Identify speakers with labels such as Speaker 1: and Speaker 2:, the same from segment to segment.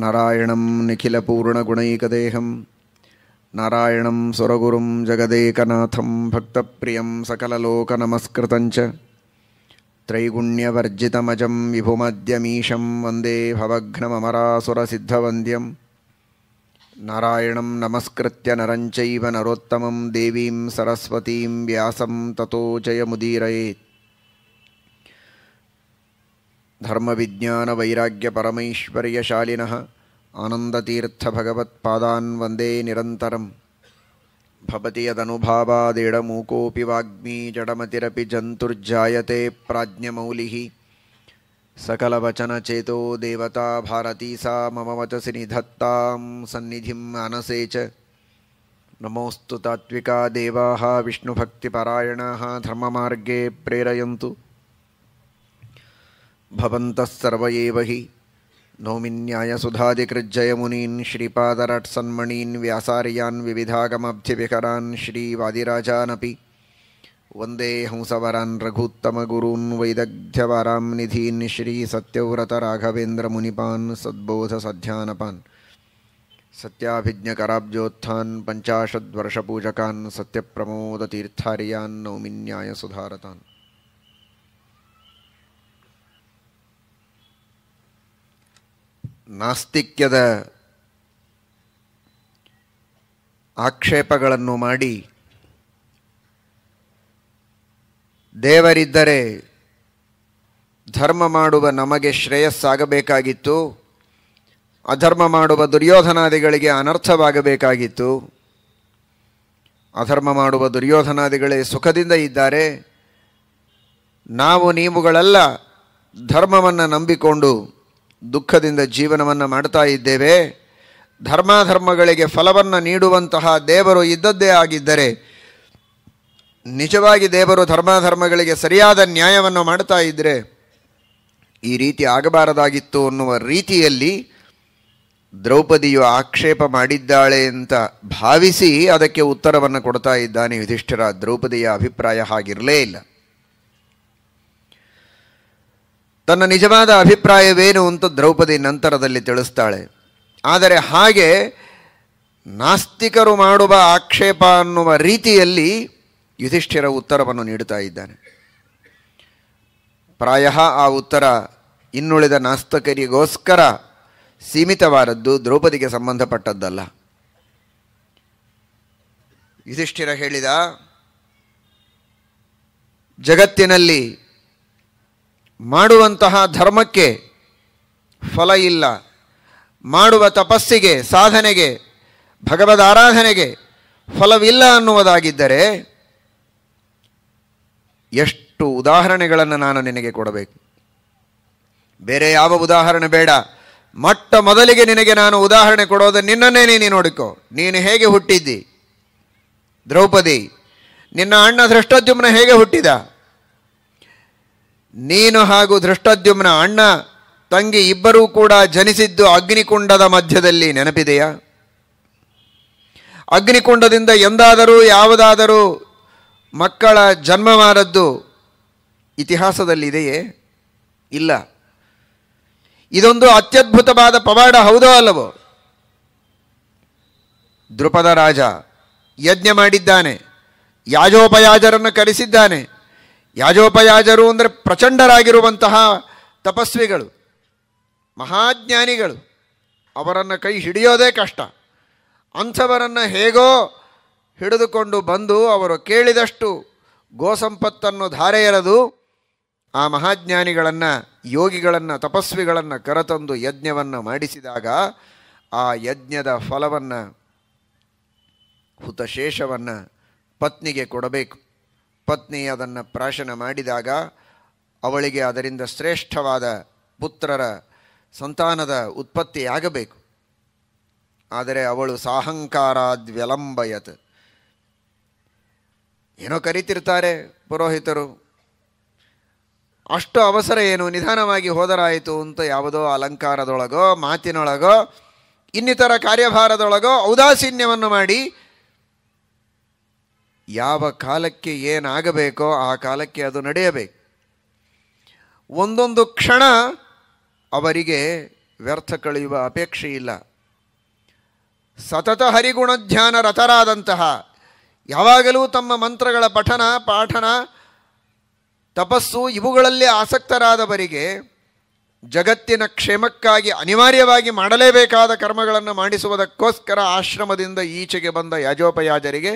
Speaker 1: नारायणं निखिलपूर्णगुणैकदेहं नारायणं सुरगुरुं जगदेकनाथं भक्तप्रियं सकललोकनमस्कृतञ्च त्रैगुण्यवर्जितमजं विभुमद्यमीशं वन्दे भवघ्नमरासुरसिद्धवन्द्यं नारायणं नमस्कृत्य नरञ्चैव नरोत्तमं देवीं सरस्वतीं व्यासं ततो जयमुदीरयेत् धर्मविज्ञानवैराग्यपरमैश्वर्यशालिनः आनन्दतीर्थभगवत्पादान् वन्दे निरन्तरं भवति यदनुभावादिडमूकोऽपि वाग्मी जडमतिरपि जन्तुर्जायते प्राज्ञमौलिः सकलवचनचेतो देवता भारती सा मम वचसि निधत्तां सन्निधिम् आनसे च नमोऽस्तु तात्विका देवाः विष्णुभक्तिपरायणाः धर्ममार्गे प्रेरयन्तु भवन्तः सर्व एव हि नौमिन्यायसुधादिकृज्जयमुनीन् श्रीपादरट्सन्मणीन् व्यासार्यान् विविधागमब्धिविहरान् श्रीवादिराजानपि वन्दे हंसवरान् रघूत्तमगुरून् वैदग्ध्यवरां निधीन् श्रीसत्यव्रतराघवेन्द्रमुनिपान् सद्बोधसध्यानपान् सत्याभिज्ञकराब्जोत्थान् पञ्चाशद्वर्षपूजकान् सत्यप्रमोदतीर्थार्यान् नौमिन्यायसुधारतान् ನಾಸ್ತಿಕ್ಯದ ಆಕ್ಷೇಪಗಳನ್ನು ಮಾಡಿ ದೇವರಿದ್ದರೆ ಧರ್ಮ ಮಾಡುವ ನಮಗೆ ಶ್ರೇಯಸ್ಸಾಗಬೇಕಾಗಿತ್ತು ಅಧರ್ಮ ಮಾಡುವ ದುರ್ಯೋಧನಾದಿಗಳಿಗೆ ಅನರ್ಥವಾಗಬೇಕಾಗಿತ್ತು ಅಧರ್ಮ ಮಾಡುವ ದುರ್ಯೋಧನಾದಿಗಳೇ ಸುಖದಿಂದ ಇದ್ದಾರೆ ನಾವು ನೀವುಗಳೆಲ್ಲ ಧರ್ಮವನ್ನು ನಂಬಿಕೊಂಡು ದುಃಖದಿಂದ ಜೀವನವನ್ನು ಮಾಡ್ತಾ ಇದ್ದೇವೆ ಧರ್ಮಾಧರ್ಮಗಳಿಗೆ ಫಲವನ್ನು ನೀಡುವಂತಹ ದೇವರು ಇದ್ದದ್ದೇ ಆಗಿದ್ದರೆ ನಿಜವಾಗಿ ದೇವರು ಧರ್ಮಾಧರ್ಮಗಳಿಗೆ ಸರಿಯಾದ ನ್ಯಾಯವನ್ನು ಮಾಡ್ತಾ ಇದ್ದರೆ ಈ ರೀತಿ ಆಗಬಾರದಾಗಿತ್ತು ಅನ್ನುವ ರೀತಿಯಲ್ಲಿ ದ್ರೌಪದಿಯು ಆಕ್ಷೇಪ ಮಾಡಿದ್ದಾಳೆ ಅಂತ ಭಾವಿಸಿ ಅದಕ್ಕೆ ಉತ್ತರವನ್ನು ಕೊಡ್ತಾ ಇದ್ದಾನೆ ಯುಧಿಷ್ಠಿರ ದ್ರೌಪದಿಯ ಅಭಿಪ್ರಾಯ ಹಾಗಿರಲೇ ಇಲ್ಲ ತನ್ನ ನಿಜವಾದ ಅಭಿಪ್ರಾಯವೇನು ಅಂತ ದ್ರೌಪದಿ ನಂತರದಲ್ಲಿ ತಿಳಿಸ್ತಾಳೆ ಆದರೆ ಹಾಗೆ ನಾಸ್ತಿಕರು ಮಾಡುವ ಆಕ್ಷೇಪ ಅನ್ನುವ ರೀತಿಯಲ್ಲಿ ಯುಧಿಷ್ಠಿರ ಉತ್ತರವನ್ನು ನೀಡುತ್ತಾ ಇದ್ದಾನೆ ಪ್ರಾಯ ಆ ಉತ್ತರ ಇನ್ನುಳಿದ ನಾಸ್ತಕರಿಗೋಸ್ಕರ ಸೀಮಿತವಾದದ್ದು ದ್ರೌಪದಿಗೆ ಸಂಬಂಧಪಟ್ಟದ್ದಲ್ಲ ಯುಧಿಷ್ಠಿರ ಹೇಳಿದ ಜಗತ್ತಿನಲ್ಲಿ ಮಾಡುವಂತಹ ಧರ್ಮಕ್ಕೆ ಫಲ ಇಲ್ಲ ಮಾಡುವ ತಪಸ್ಸಿಗೆ ಸಾಧನೆಗೆ ಭಗವದ ಆರಾಧನೆಗೆ ಫಲವಿಲ್ಲ ಅನ್ನುವುದಾಗಿದ್ದರೆ ಎಷ್ಟು ಉದಾಹರಣೆಗಳನ್ನು ನಾನು ನಿನಗೆ ಕೊಡಬೇಕು ಬೇರೆ ಯಾವ ಉದಾಹರಣೆ ಬೇಡ ಮೊಟ್ಟ ಮೊದಲಿಗೆ ನಿನಗೆ ನಾನು ಉದಾಹರಣೆ ಕೊಡೋದು ನಿನ್ನನ್ನೇ ನೀನು ನೋಡಿಕೊ ನೀನು ಹೇಗೆ ಹುಟ್ಟಿದ್ದಿ ದ್ರೌಪದಿ ನಿನ್ನ ಅಣ್ಣ ಧೃಷ್ಟದ್ಯುಮ್ನ ಹೇಗೆ ಹುಟ್ಟಿದ ನೀನು ಹಾಗೂ ಧೃಷ್ಟದ್ಯುಮ್ನ ಅಣ್ಣ ತಂಗಿ ಇಬ್ಬರೂ ಕೂಡ ಜನಿಸಿದ್ದು ಅಗ್ನಿಕುಂಡದ ಮಧ್ಯದಲ್ಲಿ ನೆನಪಿದೆಯಾ ಅಗ್ನಿಕುಂಡದಿಂದ ಎಂದಾದರೂ ಯಾವುದಾದರೂ ಮಕ್ಕಳ ಜನ್ಮವಾದದ್ದು ಇತಿಹಾಸದಲ್ಲಿದೆಯೇ ಇಲ್ಲ ಇದೊಂದು ಅತ್ಯದ್ಭುತವಾದ ಪವಾಡ ಹೌದೋ ಅಲ್ಲವೋ ದೃಪದ ರಾಜ ಯಜ್ಞ ಮಾಡಿದ್ದಾನೆ ಯಾಜೋಪಯಾಜರನ್ನು ಕರೆಸಿದ್ದಾನೆ ಯಾಜೋಪಯಾಜರು ಅಂದರೆ ಪ್ರಚಂಡರಾಗಿರುವಂತಹ ತಪಸ್ವಿಗಳು ಮಹಾಜ್ಞಾನಿಗಳು ಅವರನ್ನು ಕೈ ಹಿಡಿಯೋದೇ ಕಷ್ಟ ಅಂಥವರನ್ನು ಹೇಗೋ ಹಿಡಿದುಕೊಂಡು ಬಂದು ಅವರು ಕೇಳಿದಷ್ಟು ಗೋಸಂಪತ್ತನ್ನು ಧಾರೆ ಎರೆದು ಆ ಮಹಾಜ್ಞಾನಿಗಳನ್ನು ಯೋಗಿಗಳನ್ನು ತಪಸ್ವಿಗಳನ್ನು ಕರೆತಂದು ಯಜ್ಞವನ್ನು ಮಾಡಿಸಿದಾಗ ಆ ಯಜ್ಞದ ಫಲವನ್ನು ಹುತಶೇಷವನ್ನು ಪತ್ನಿಗೆ ಕೊಡಬೇಕು ಪತ್ನಿ ಅದನ್ನು ಪ್ರಾಶನ ಮಾಡಿದಾಗ ಅವಳಿಗೆ ಅದರಿಂದ ಶ್ರೇಷ್ಠವಾದ ಪುತ್ರರ ಸಂತಾನದ ಉತ್ಪತ್ತಿಯಾಗಬೇಕು ಆದರೆ ಅವಳು ಸಾಹಂಕಾರಾದ್ ವ್ಯಲಂಬಯತ್ ಏನೋ ಕರಿತಿರ್ತಾರೆ ಪುರೋಹಿತರು ಅಷ್ಟು ಅವಸರ ಏನು ನಿಧಾನವಾಗಿ ಹೋದರಾಯಿತು ಅಂತ ಯಾವುದೋ ಅಲಂಕಾರದೊಳಗೋ ಮಾತಿನೊಳಗೋ ಇನ್ನಿತರ ಕಾರ್ಯಭಾರದೊಳಗೋ ಔದಾಸೀನ್ಯವನ್ನು ಮಾಡಿ ಯಾವ ಕಾಲಕ್ಕೆ ಏನಾಗಬೇಕೋ ಆ ಕಾಲಕ್ಕೆ ಅದು ನಡೆಯಬೇಕು ಒಂದೊಂದು ಕ್ಷಣ ಅವರಿಗೆ ವ್ಯರ್ಥ ಕಳೆಯುವ ಅಪೇಕ್ಷೆ ಇಲ್ಲ ಸತತ ಹರಿಗುಣ ಧ್ಯಾನ ರಥರಾದಂತಹ ಯಾವಾಗಲೂ ತಮ್ಮ ಮಂತ್ರಗಳ ಪಠನ ಪಾಠನ ತಪಸ್ಸು ಇವುಗಳಲ್ಲಿ ಆಸಕ್ತರಾದವರಿಗೆ ಜಗತ್ತಿನ ಕ್ಷೇಮಕ್ಕಾಗಿ ಅನಿವಾರ್ಯವಾಗಿ ಮಾಡಲೇಬೇಕಾದ ಕರ್ಮಗಳನ್ನು ಮಾಡಿಸುವುದಕ್ಕೋಸ್ಕರ ಆಶ್ರಮದಿಂದ ಈಚೆಗೆ ಬಂದ ಯಾಜೋಪಯಾಜರಿಗೆ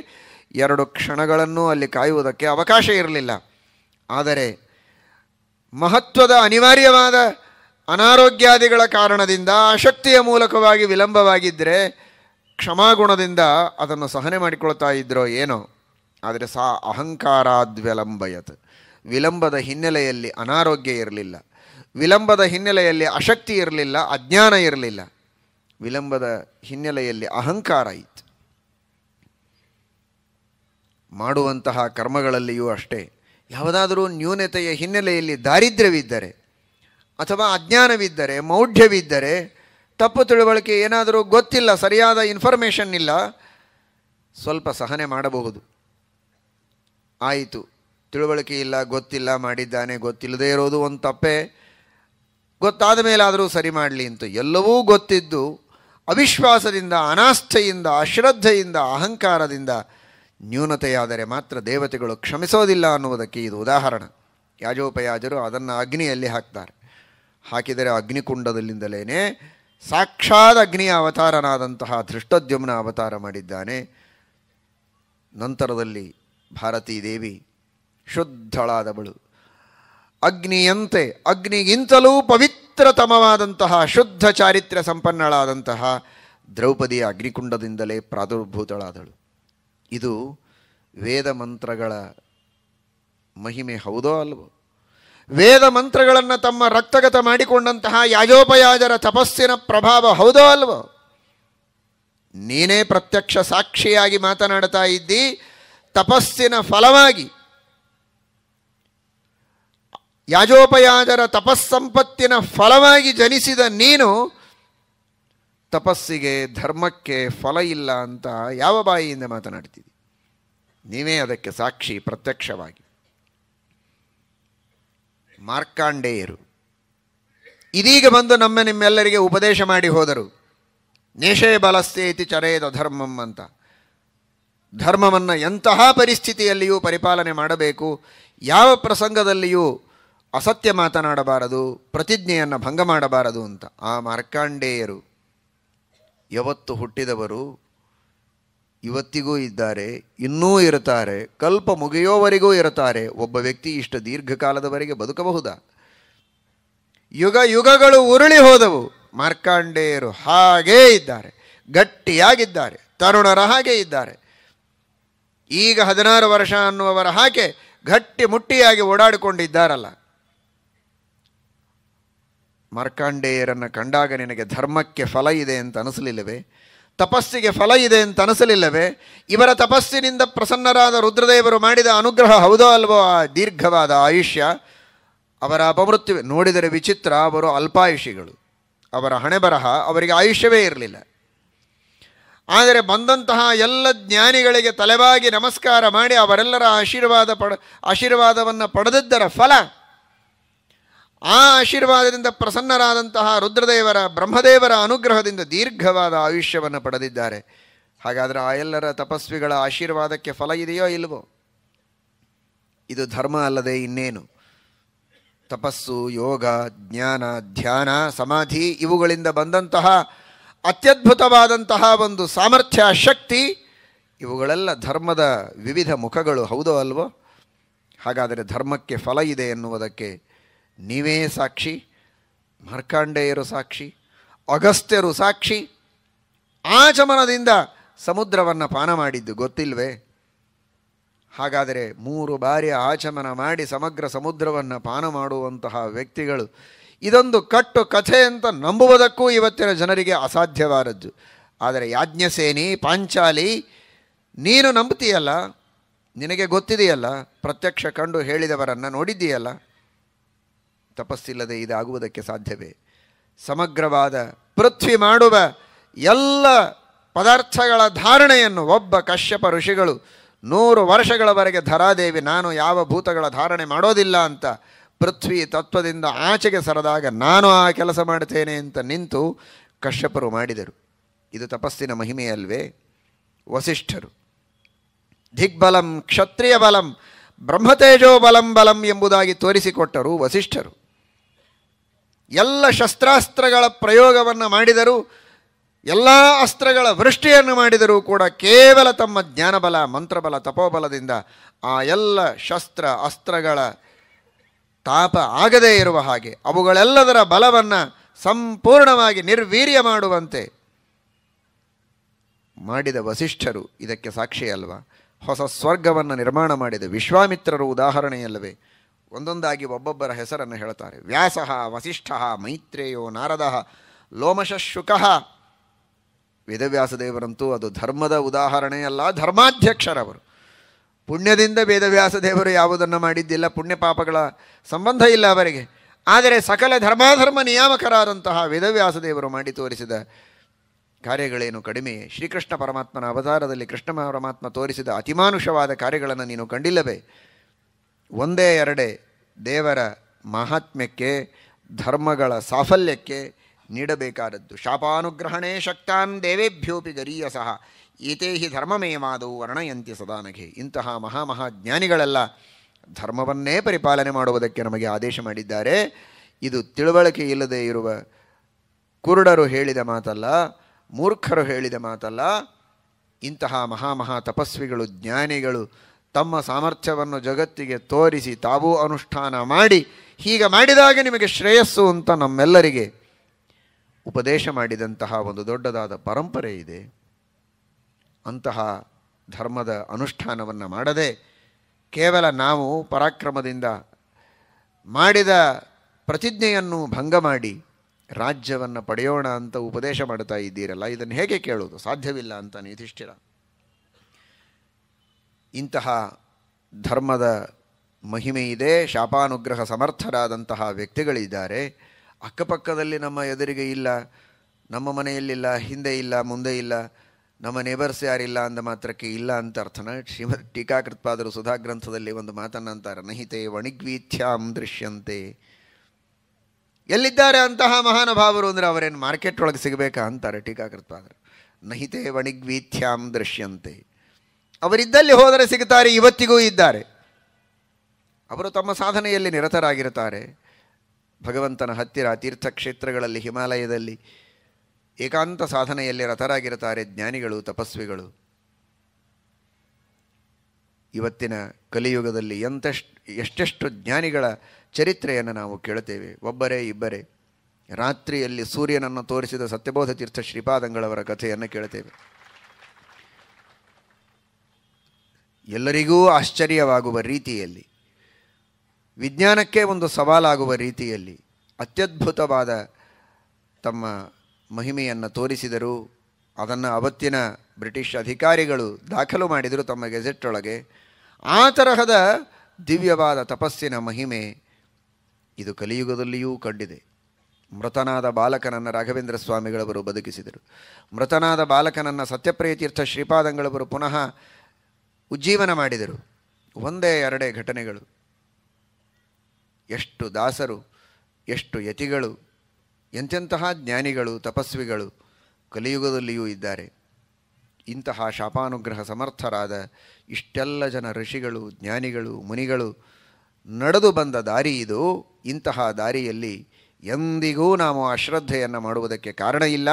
Speaker 1: ಎರಡು ಕ್ಷಣಗಳನ್ನು ಅಲ್ಲಿ ಕಾಯುವುದಕ್ಕೆ ಅವಕಾಶ ಇರಲಿಲ್ಲ ಆದರೆ ಮಹತ್ವದ ಅನಿವಾರ್ಯವಾದ ಅನಾರೋಗ್ಯಾದಿಗಳ ಕಾರಣದಿಂದ ಆಶಕ್ತಿಯ ಮೂಲಕವಾಗಿ ವಿಳಂಬವಾಗಿದ್ದರೆ ಕ್ಷಮಾಗುಣದಿಂದ ಅದನ್ನು ಸಹನೆ ಮಾಡಿಕೊಳ್ತಾ ಇದ್ದರೋ ಏನೋ ಆದರೆ ಸಾ ಅಹಂಕಾರಾದ್ವಿಲಂಬಯತ್ ವಿಳಂಬದ ಹಿನ್ನೆಲೆಯಲ್ಲಿ ಅನಾರೋಗ್ಯ ಇರಲಿಲ್ಲ ವಿಳಂಬದ ಹಿನ್ನೆಲೆಯಲ್ಲಿ ಅಶಕ್ತಿ ಇರಲಿಲ್ಲ ಅಜ್ಞಾನ ಇರಲಿಲ್ಲ ವಿಳಂಬದ ಹಿನ್ನೆಲೆಯಲ್ಲಿ ಅಹಂಕಾರ ಇತ್ತು ಮಾಡುವಂತಹ ಕರ್ಮಗಳಲ್ಲಿಯೂ ಅಷ್ಟೇ ಯಾವುದಾದರೂ ನ್ಯೂನತೆಯ ಹಿನ್ನೆಲೆಯಲ್ಲಿ ದಾರಿದ್ರ್ಯವಿದ್ದರೆ ಅಥವಾ ಅಜ್ಞಾನವಿದ್ದರೆ ಮೌಢ್ಯವಿದ್ದರೆ ತಪ್ಪು ತಿಳುವಳಿಕೆ ಏನಾದರೂ ಗೊತ್ತಿಲ್ಲ ಸರಿಯಾದ ಇನ್ಫಾರ್ಮೇಷನ್ ಇಲ್ಲ ಸ್ವಲ್ಪ ಸಹನೆ ಮಾಡಬಹುದು ಆಯಿತು ತಿಳುವಳಿಕೆ ಇಲ್ಲ ಗೊತ್ತಿಲ್ಲ ಮಾಡಿದ್ದಾನೆ ಗೊತ್ತಿಲ್ಲದೇ ಇರೋದು ಒಂದು ತಪ್ಪೇ ಗೊತ್ತಾದ ಮೇಲಾದರೂ ಸರಿ ಮಾಡಲಿ ಅಂತ ಎಲ್ಲವೂ ಗೊತ್ತಿದ್ದು ಅವಿಶ್ವಾಸದಿಂದ ಅನಾಸ್ಥೆಯಿಂದ ಅಶ್ರದ್ಧೆಯಿಂದ ಅಹಂಕಾರದಿಂದ ನ್ಯೂನತೆಯಾದರೆ ಮಾತ್ರ ದೇವತೆಗಳು ಕ್ಷಮಿಸೋದಿಲ್ಲ ಅನ್ನುವುದಕ್ಕೆ ಇದು ಉದಾಹರಣೆ ಯಾಜೋಪಯಾಜರು ಅದನ್ನು ಅಗ್ನಿಯಲ್ಲಿ ಹಾಕ್ತಾರೆ ಹಾಕಿದರೆ ಅಗ್ನಿಕುಂಡದಲ್ಲಿಂದಲೇ ಸಾಕ್ಷಾತ್ ಅಗ್ನಿಯ ಅವತಾರನಾದಂತಹ ಧೃಷ್ಟದ್ಯುಮ್ನ ಅವತಾರ ಮಾಡಿದ್ದಾನೆ ನಂತರದಲ್ಲಿ ಭಾರತೀ ದೇವಿ ಶುದ್ಧಳಾದವಳು ಅಗ್ನಿಯಂತೆ ಅಗ್ನಿಗಿಂತಲೂ ಪವಿತ್ರತಮವಾದಂತಹ ಶುದ್ಧ ಚಾರಿತ್ರ್ಯ ಸಂಪನ್ನಳಾದಂತಹ ದ್ರೌಪದಿಯ ಅಗ್ನಿಕುಂಡದಿಂದಲೇ ಪ್ರಾದುರ್ಭೂತಳಾದಳು ಇದು ವೇದ ಮಂತ್ರಗಳ ಮಹಿಮೆ ಹೌದೋ ಅಲ್ವೋ ವೇದ ಮಂತ್ರಗಳನ್ನು ತಮ್ಮ ರಕ್ತಗತ ಮಾಡಿಕೊಂಡಂತಹ ಯಾಜೋಪಯಾಜರ ತಪಸ್ಸಿನ ಪ್ರಭಾವ ಹೌದೋ ಅಲ್ವೋ ನೀನೇ ಪ್ರತ್ಯಕ್ಷ ಸಾಕ್ಷಿಯಾಗಿ ಮಾತನಾಡ್ತಾ ಇದ್ದಿ ತಪಸ್ಸಿನ ಫಲವಾಗಿ ಯಾಜೋಪಯಾಜರ ತಪಸ್ಸಂಪತ್ತಿನ ಫಲವಾಗಿ ಜನಿಸಿದ ನೀನು ತಪಸ್ಸಿಗೆ ಧರ್ಮಕ್ಕೆ ಫಲ ಇಲ್ಲ ಅಂತ ಯಾವ ಬಾಯಿಯಿಂದ ಮಾತನಾಡ್ತೀವಿ ನೀವೇ ಅದಕ್ಕೆ ಸಾಕ್ಷಿ ಪ್ರತ್ಯಕ್ಷವಾಗಿ ಮಾರ್ಕಾಂಡೇಯರು ಇದೀಗ ಬಂದು ನಮ್ಮ ನಿಮ್ಮೆಲ್ಲರಿಗೆ ಉಪದೇಶ ಮಾಡಿ ಹೋದರು ನೇಷೇ ಇತಿ ಚರೇದ ಧರ್ಮಂ ಅಂತ ಧರ್ಮವನ್ನು ಎಂತಹ ಪರಿಸ್ಥಿತಿಯಲ್ಲಿಯೂ ಪರಿಪಾಲನೆ ಮಾಡಬೇಕು ಯಾವ ಪ್ರಸಂಗದಲ್ಲಿಯೂ ಅಸತ್ಯ ಮಾತನಾಡಬಾರದು ಪ್ರತಿಜ್ಞೆಯನ್ನು ಭಂಗ ಮಾಡಬಾರದು ಅಂತ ಆ ಮಾರ್ಕಾಂಡೇಯರು ಯಾವತ್ತು ಹುಟ್ಟಿದವರು ಇವತ್ತಿಗೂ ಇದ್ದಾರೆ ಇನ್ನೂ ಇರುತ್ತಾರೆ ಕಲ್ಪ ಮುಗಿಯೋವರೆಗೂ ಇರುತ್ತಾರೆ ಒಬ್ಬ ವ್ಯಕ್ತಿ ಇಷ್ಟು ದೀರ್ಘಕಾಲದವರೆಗೆ ಬದುಕಬಹುದಾ ಯುಗ ಯುಗಗಳು ಉರುಳಿ ಹೋದವು ಮಾರ್ಕಾಂಡೇಯರು ಹಾಗೇ ಇದ್ದಾರೆ ಗಟ್ಟಿಯಾಗಿದ್ದಾರೆ ತರುಣರ ಹಾಗೆ ಇದ್ದಾರೆ ಈಗ ಹದಿನಾರು ವರ್ಷ ಅನ್ನುವವರ ಹಾಗೆ ಗಟ್ಟಿ ಮುಟ್ಟಿಯಾಗಿ ಓಡಾಡಿಕೊಂಡಿದ್ದಾರಲ್ಲ ಮಾರ್ಕಾಂಡೇಯರನ್ನು ಕಂಡಾಗ ನಿನಗೆ ಧರ್ಮಕ್ಕೆ ಫಲ ಇದೆ ಅಂತ ಅನಿಸಲಿಲ್ಲವೇ ತಪಸ್ಸಿಗೆ ಫಲ ಇದೆ ಅಂತ ಅನಿಸಲಿಲ್ಲವೇ ಇವರ ತಪಸ್ಸಿನಿಂದ ಪ್ರಸನ್ನರಾದ ರುದ್ರದೇವರು ಮಾಡಿದ ಅನುಗ್ರಹ ಹೌದೋ ಅಲ್ವೋ ಆ ದೀರ್ಘವಾದ ಆಯುಷ್ಯ ಅವರ ಅಪಮೃತ್ಯು ನೋಡಿದರೆ ವಿಚಿತ್ರ ಅವರು ಅಲ್ಪಾಯುಷಿಗಳು ಅವರ ಹಣೆ ಬರಹ ಅವರಿಗೆ ಆಯುಷ್ಯವೇ ಇರಲಿಲ್ಲ ಆದರೆ ಬಂದಂತಹ ಎಲ್ಲ ಜ್ಞಾನಿಗಳಿಗೆ ತಲೆಬಾಗಿ ನಮಸ್ಕಾರ ಮಾಡಿ ಅವರೆಲ್ಲರ ಆಶೀರ್ವಾದ ಪಡ ಆಶೀರ್ವಾದವನ್ನು ಪಡೆದಿದ್ದರ ಫಲ ಆ ಆಶೀರ್ವಾದದಿಂದ ಪ್ರಸನ್ನರಾದಂತಹ ರುದ್ರದೇವರ ಬ್ರಹ್ಮದೇವರ ಅನುಗ್ರಹದಿಂದ ದೀರ್ಘವಾದ ಆಯುಷ್ಯವನ್ನು ಪಡೆದಿದ್ದಾರೆ ಹಾಗಾದರೆ ಆ ಎಲ್ಲರ ತಪಸ್ವಿಗಳ ಆಶೀರ್ವಾದಕ್ಕೆ ಫಲ ಇದೆಯೋ ಇಲ್ವೋ ಇದು ಧರ್ಮ ಅಲ್ಲದೆ ಇನ್ನೇನು ತಪಸ್ಸು ಯೋಗ ಜ್ಞಾನ ಧ್ಯಾನ ಸಮಾಧಿ ಇವುಗಳಿಂದ ಬಂದಂತಹ ಅತ್ಯದ್ಭುತವಾದಂತಹ ಒಂದು ಸಾಮರ್ಥ್ಯ ಶಕ್ತಿ ಇವುಗಳೆಲ್ಲ ಧರ್ಮದ ವಿವಿಧ ಮುಖಗಳು ಹೌದೋ ಅಲ್ವೋ ಹಾಗಾದರೆ ಧರ್ಮಕ್ಕೆ ಫಲ ಇದೆ ಎನ್ನುವುದಕ್ಕೆ ನೀವೇ ಸಾಕ್ಷಿ ಮಾರ್ಕಾಂಡೇಯರು ಸಾಕ್ಷಿ ಅಗಸ್ತ್ಯರು ಸಾಕ್ಷಿ ಆಚಮನದಿಂದ ಸಮುದ್ರವನ್ನು ಪಾನ ಮಾಡಿದ್ದು ಗೊತ್ತಿಲ್ವೇ ಹಾಗಾದರೆ ಮೂರು ಬಾರಿ ಆಚಮನ ಮಾಡಿ ಸಮಗ್ರ ಸಮುದ್ರವನ್ನು ಪಾನ ಮಾಡುವಂತಹ ವ್ಯಕ್ತಿಗಳು ಇದೊಂದು ಕಟ್ಟು ಕಥೆ ಅಂತ ನಂಬುವುದಕ್ಕೂ ಇವತ್ತಿನ ಜನರಿಗೆ ಅಸಾಧ್ಯವಾದದ್ದು ಆದರೆ ಯಾಜ್ಞಸೇನಿ ಪಾಂಚಾಲಿ ನೀನು ನಂಬುತ್ತೀಯಲ್ಲ ನಿನಗೆ ಗೊತ್ತಿದೆಯಲ್ಲ ಪ್ರತ್ಯಕ್ಷ ಕಂಡು ಹೇಳಿದವರನ್ನು ನೋಡಿದ್ದೀಯಲ್ಲ ತಪಸ್ಸಿಲ್ಲದೆ ಇದಾಗುವುದಕ್ಕೆ ಸಾಧ್ಯವೇ ಸಮಗ್ರವಾದ ಪೃಥ್ವಿ ಮಾಡುವ ಎಲ್ಲ ಪದಾರ್ಥಗಳ ಧಾರಣೆಯನ್ನು ಒಬ್ಬ ಕಶ್ಯಪ ಋಷಿಗಳು ನೂರು ವರ್ಷಗಳವರೆಗೆ ಧರಾದೇವಿ ನಾನು ಯಾವ ಭೂತಗಳ ಧಾರಣೆ ಮಾಡೋದಿಲ್ಲ ಅಂತ ಪೃಥ್ವಿ ತತ್ವದಿಂದ ಆಚೆಗೆ ಸರದಾಗ ನಾನು ಆ ಕೆಲಸ ಮಾಡುತ್ತೇನೆ ಅಂತ ನಿಂತು ಕಶ್ಯಪರು ಮಾಡಿದರು ಇದು ತಪಸ್ಸಿನ ಮಹಿಮೆಯಲ್ವೇ ವಸಿಷ್ಠರು ದಿಗ್ಬಲಂ ಕ್ಷತ್ರಿಯ ಬಲಂ ಬ್ರಹ್ಮತೇಜೋ ಬಲಂ ಬಲಂ ಎಂಬುದಾಗಿ ತೋರಿಸಿಕೊಟ್ಟರು ವಸಿಷ್ಠರು ಎಲ್ಲ ಶಸ್ತ್ರಾಸ್ತ್ರಗಳ ಪ್ರಯೋಗವನ್ನು ಮಾಡಿದರೂ ಎಲ್ಲ ಅಸ್ತ್ರಗಳ ವೃಷ್ಟಿಯನ್ನು ಮಾಡಿದರೂ ಕೂಡ ಕೇವಲ ತಮ್ಮ ಜ್ಞಾನಬಲ ಮಂತ್ರಬಲ ತಪೋಬಲದಿಂದ ಆ ಎಲ್ಲ ಶಸ್ತ್ರ ಅಸ್ತ್ರಗಳ ತಾಪ ಆಗದೇ ಇರುವ ಹಾಗೆ ಅವುಗಳೆಲ್ಲದರ ಬಲವನ್ನು ಸಂಪೂರ್ಣವಾಗಿ ನಿರ್ವೀರ್ಯ ಮಾಡುವಂತೆ ಮಾಡಿದ ವಸಿಷ್ಠರು ಇದಕ್ಕೆ ಸಾಕ್ಷಿಯಲ್ವ ಹೊಸ ಸ್ವರ್ಗವನ್ನು ನಿರ್ಮಾಣ ಮಾಡಿದ ವಿಶ್ವಾಮಿತ್ರರು ಉದಾಹರಣೆಯಲ್ಲವೇ ಒಂದೊಂದಾಗಿ ಒಬ್ಬೊಬ್ಬರ ಹೆಸರನ್ನು ಹೇಳುತ್ತಾರೆ ವ್ಯಾಸ ವಸಿಷ್ಠ ಮೈತ್ರೇಯೋ ನಾರದ ಲೋಮಶ ಶುಕಃ ವೇದವ್ಯಾಸದೇವರಂತೂ ಅದು ಧರ್ಮದ ಉದಾಹರಣೆಯಲ್ಲ ಧರ್ಮಾಧ್ಯಕ್ಷರವರು ಪುಣ್ಯದಿಂದ ವೇದವ್ಯಾಸದೇವರು ಯಾವುದನ್ನು ಮಾಡಿದ್ದಿಲ್ಲ ಪುಣ್ಯ ಪಾಪಗಳ ಸಂಬಂಧ ಇಲ್ಲ ಅವರಿಗೆ ಆದರೆ ಸಕಲ ಧರ್ಮಾಧರ್ಮ ನಿಯಾಮಕರಾದಂತಹ ವೇದವ್ಯಾಸದೇವರು ಮಾಡಿ ತೋರಿಸಿದ ಕಾರ್ಯಗಳೇನು ಕಡಿಮೆ ಶ್ರೀಕೃಷ್ಣ ಪರಮಾತ್ಮನ ಅವತಾರದಲ್ಲಿ ಕೃಷ್ಣ ಪರಮಾತ್ಮ ತೋರಿಸಿದ ಅತಿಮಾನುಷವಾದ ಕಾರ್ಯಗಳನ್ನು ನೀನು ಕಂಡಿಲ್ಲವೇ ಒಂದೇ ಎರಡೇ ದೇವರ ಮಹಾತ್ಮ್ಯಕ್ಕೆ ಧರ್ಮಗಳ ಸಾಫಲ್ಯಕ್ಕೆ ನೀಡಬೇಕಾದದ್ದು ಶಾಪಾನುಗ್ರಹಣೇ ಶಕ್ತಾನ್ ದೇವೇಭ್ಯೋಪಿ ಗರೀಯ ಸಹ ಏತೇ ಹಿ ಧರ್ಮಮೇಯಮಾದವು ವರ್ಣಯಂತಿ ಸದಾನಘೆ ಇಂತಹ ಮಹಾಮಹಾಜ್ಞಾನಿಗಳೆಲ್ಲ ಧರ್ಮವನ್ನೇ ಪರಿಪಾಲನೆ ಮಾಡುವುದಕ್ಕೆ ನಮಗೆ ಆದೇಶ ಮಾಡಿದ್ದಾರೆ ಇದು ತಿಳುವಳಿಕೆ ಇಲ್ಲದೆ ಇರುವ ಕುರುಡರು ಹೇಳಿದ ಮಾತಲ್ಲ ಮೂರ್ಖರು ಹೇಳಿದ ಮಾತಲ್ಲ ಇಂತಹ ಮಹಾಮಹಾ ತಪಸ್ವಿಗಳು ಜ್ಞಾನಿಗಳು ತಮ್ಮ ಸಾಮರ್ಥ್ಯವನ್ನು ಜಗತ್ತಿಗೆ ತೋರಿಸಿ ತಾವೂ ಅನುಷ್ಠಾನ ಮಾಡಿ ಹೀಗೆ ಮಾಡಿದಾಗ ನಿಮಗೆ ಶ್ರೇಯಸ್ಸು ಅಂತ ನಮ್ಮೆಲ್ಲರಿಗೆ ಉಪದೇಶ ಮಾಡಿದಂತಹ ಒಂದು ದೊಡ್ಡದಾದ ಪರಂಪರೆ ಇದೆ ಅಂತಹ ಧರ್ಮದ ಅನುಷ್ಠಾನವನ್ನು ಮಾಡದೆ ಕೇವಲ ನಾವು ಪರಾಕ್ರಮದಿಂದ ಮಾಡಿದ ಪ್ರತಿಜ್ಞೆಯನ್ನು ಭಂಗ ಮಾಡಿ ರಾಜ್ಯವನ್ನು ಪಡೆಯೋಣ ಅಂತ ಉಪದೇಶ ಮಾಡ್ತಾ ಇದ್ದೀರಲ್ಲ ಇದನ್ನು ಹೇಗೆ ಕೇಳೋದು ಸಾಧ್ಯವಿಲ್ಲ ಅಂತ ನೀತಿಷ್ಠಿರ ಇಂತಹ ಧರ್ಮದ ಮಹಿಮೆ ಇದೆ ಶಾಪಾನುಗ್ರಹ ಸಮರ್ಥರಾದಂತಹ ವ್ಯಕ್ತಿಗಳಿದ್ದಾರೆ ಅಕ್ಕಪಕ್ಕದಲ್ಲಿ ನಮ್ಮ ಎದುರಿಗೆ ಇಲ್ಲ ನಮ್ಮ ಮನೆಯಲ್ಲಿಲ್ಲ ಹಿಂದೆ ಇಲ್ಲ ಮುಂದೆ ಇಲ್ಲ ನಮ್ಮ ನೇಬರ್ಸ್ ಯಾರಿಲ್ಲ ಅಂದ ಮಾತ್ರಕ್ಕೆ ಇಲ್ಲ ಅಂತ ಅರ್ಥನ ಶ್ರೀಮದ್ ಟೀಕಾಕೃತ್ಪಾದರು ಸುಧಾ ಗ್ರಂಥದಲ್ಲಿ ಒಂದು ಮಾತನ್ನು ಅಂತಾರೆ ನಹಿತೆ ವಣಿಗ್ವೀಥ್ಯಾಂ ದೃಶ್ಯಂತೆ ಎಲ್ಲಿದ್ದಾರೆ ಅಂತಹ ಮಹಾನುಭಾವರು ಅಂದರೆ ಅವರೇನು ಮಾರ್ಕೆಟ್ ಒಳಗೆ ಸಿಗಬೇಕಾ ಅಂತಾರೆ ಟೀಕಾಕೃತ್ಪಾದರು ನಹಿತೆ ವಣಿಗ್ವೀಥ್ಯಾಂ ದೃಶ್ಯಂತೆ ಅವರಿದ್ದಲ್ಲಿ ಹೋದರೆ ಸಿಗುತ್ತಾರೆ ಇವತ್ತಿಗೂ ಇದ್ದಾರೆ ಅವರು ತಮ್ಮ ಸಾಧನೆಯಲ್ಲಿ ನಿರತರಾಗಿರುತ್ತಾರೆ ಭಗವಂತನ ಹತ್ತಿರ ತೀರ್ಥಕ್ಷೇತ್ರಗಳಲ್ಲಿ ಹಿಮಾಲಯದಲ್ಲಿ ಏಕಾಂತ ಸಾಧನೆಯಲ್ಲಿ ರಥರಾಗಿರುತ್ತಾರೆ ಜ್ಞಾನಿಗಳು ತಪಸ್ವಿಗಳು ಇವತ್ತಿನ ಕಲಿಯುಗದಲ್ಲಿ ಎಂತೆಷ್ಟು ಎಷ್ಟೆಷ್ಟು ಜ್ಞಾನಿಗಳ ಚರಿತ್ರೆಯನ್ನು ನಾವು ಕೇಳುತ್ತೇವೆ ಒಬ್ಬರೇ ಇಬ್ಬರೇ ರಾತ್ರಿಯಲ್ಲಿ ಸೂರ್ಯನನ್ನು ತೋರಿಸಿದ ಸತ್ಯಬೋಧ ತೀರ್ಥ ಶ್ರೀಪಾದಂಗಳವರ ಕಥೆಯನ್ನು ಕೇಳುತ್ತೇವೆ ಎಲ್ಲರಿಗೂ ಆಶ್ಚರ್ಯವಾಗುವ ರೀತಿಯಲ್ಲಿ ವಿಜ್ಞಾನಕ್ಕೆ ಒಂದು ಸವಾಲಾಗುವ ರೀತಿಯಲ್ಲಿ ಅತ್ಯದ್ಭುತವಾದ ತಮ್ಮ ಮಹಿಮೆಯನ್ನು ತೋರಿಸಿದರು ಅದನ್ನು ಅವತ್ತಿನ ಬ್ರಿಟಿಷ್ ಅಧಿಕಾರಿಗಳು ದಾಖಲು ಮಾಡಿದರು ತಮ್ಮ ಗೆಜೆಟ್ ಒಳಗೆ ಆ ತರಹದ ದಿವ್ಯವಾದ ತಪಸ್ಸಿನ ಮಹಿಮೆ ಇದು ಕಲಿಯುಗದಲ್ಲಿಯೂ ಕಂಡಿದೆ ಮೃತನಾದ ಬಾಲಕನನ್ನು ರಾಘವೇಂದ್ರ ಸ್ವಾಮಿಗಳವರು ಬದುಕಿಸಿದರು ಮೃತನಾದ ಬಾಲಕನನ್ನು ಸತ್ಯಪ್ರಿಯ ತೀರ್ಥ ಶ್ರೀಪಾದಂಗಳವರು ಪುನಃ ಉಜ್ಜೀವನ ಮಾಡಿದರು ಒಂದೇ ಎರಡೇ ಘಟನೆಗಳು ಎಷ್ಟು ದಾಸರು ಎಷ್ಟು ಯತಿಗಳು ಎಂತೆಂತಹ ಜ್ಞಾನಿಗಳು ತಪಸ್ವಿಗಳು ಕಲಿಯುಗದಲ್ಲಿಯೂ ಇದ್ದಾರೆ ಇಂತಹ ಶಾಪಾನುಗ್ರಹ ಸಮರ್ಥರಾದ ಇಷ್ಟೆಲ್ಲ ಜನ ಋಷಿಗಳು ಜ್ಞಾನಿಗಳು ಮುನಿಗಳು ನಡೆದು ಬಂದ ದಾರಿ ಇದು ಇಂತಹ ದಾರಿಯಲ್ಲಿ ಎಂದಿಗೂ ನಾವು ಅಶ್ರದ್ಧೆಯನ್ನು ಮಾಡುವುದಕ್ಕೆ ಕಾರಣ ಇಲ್ಲ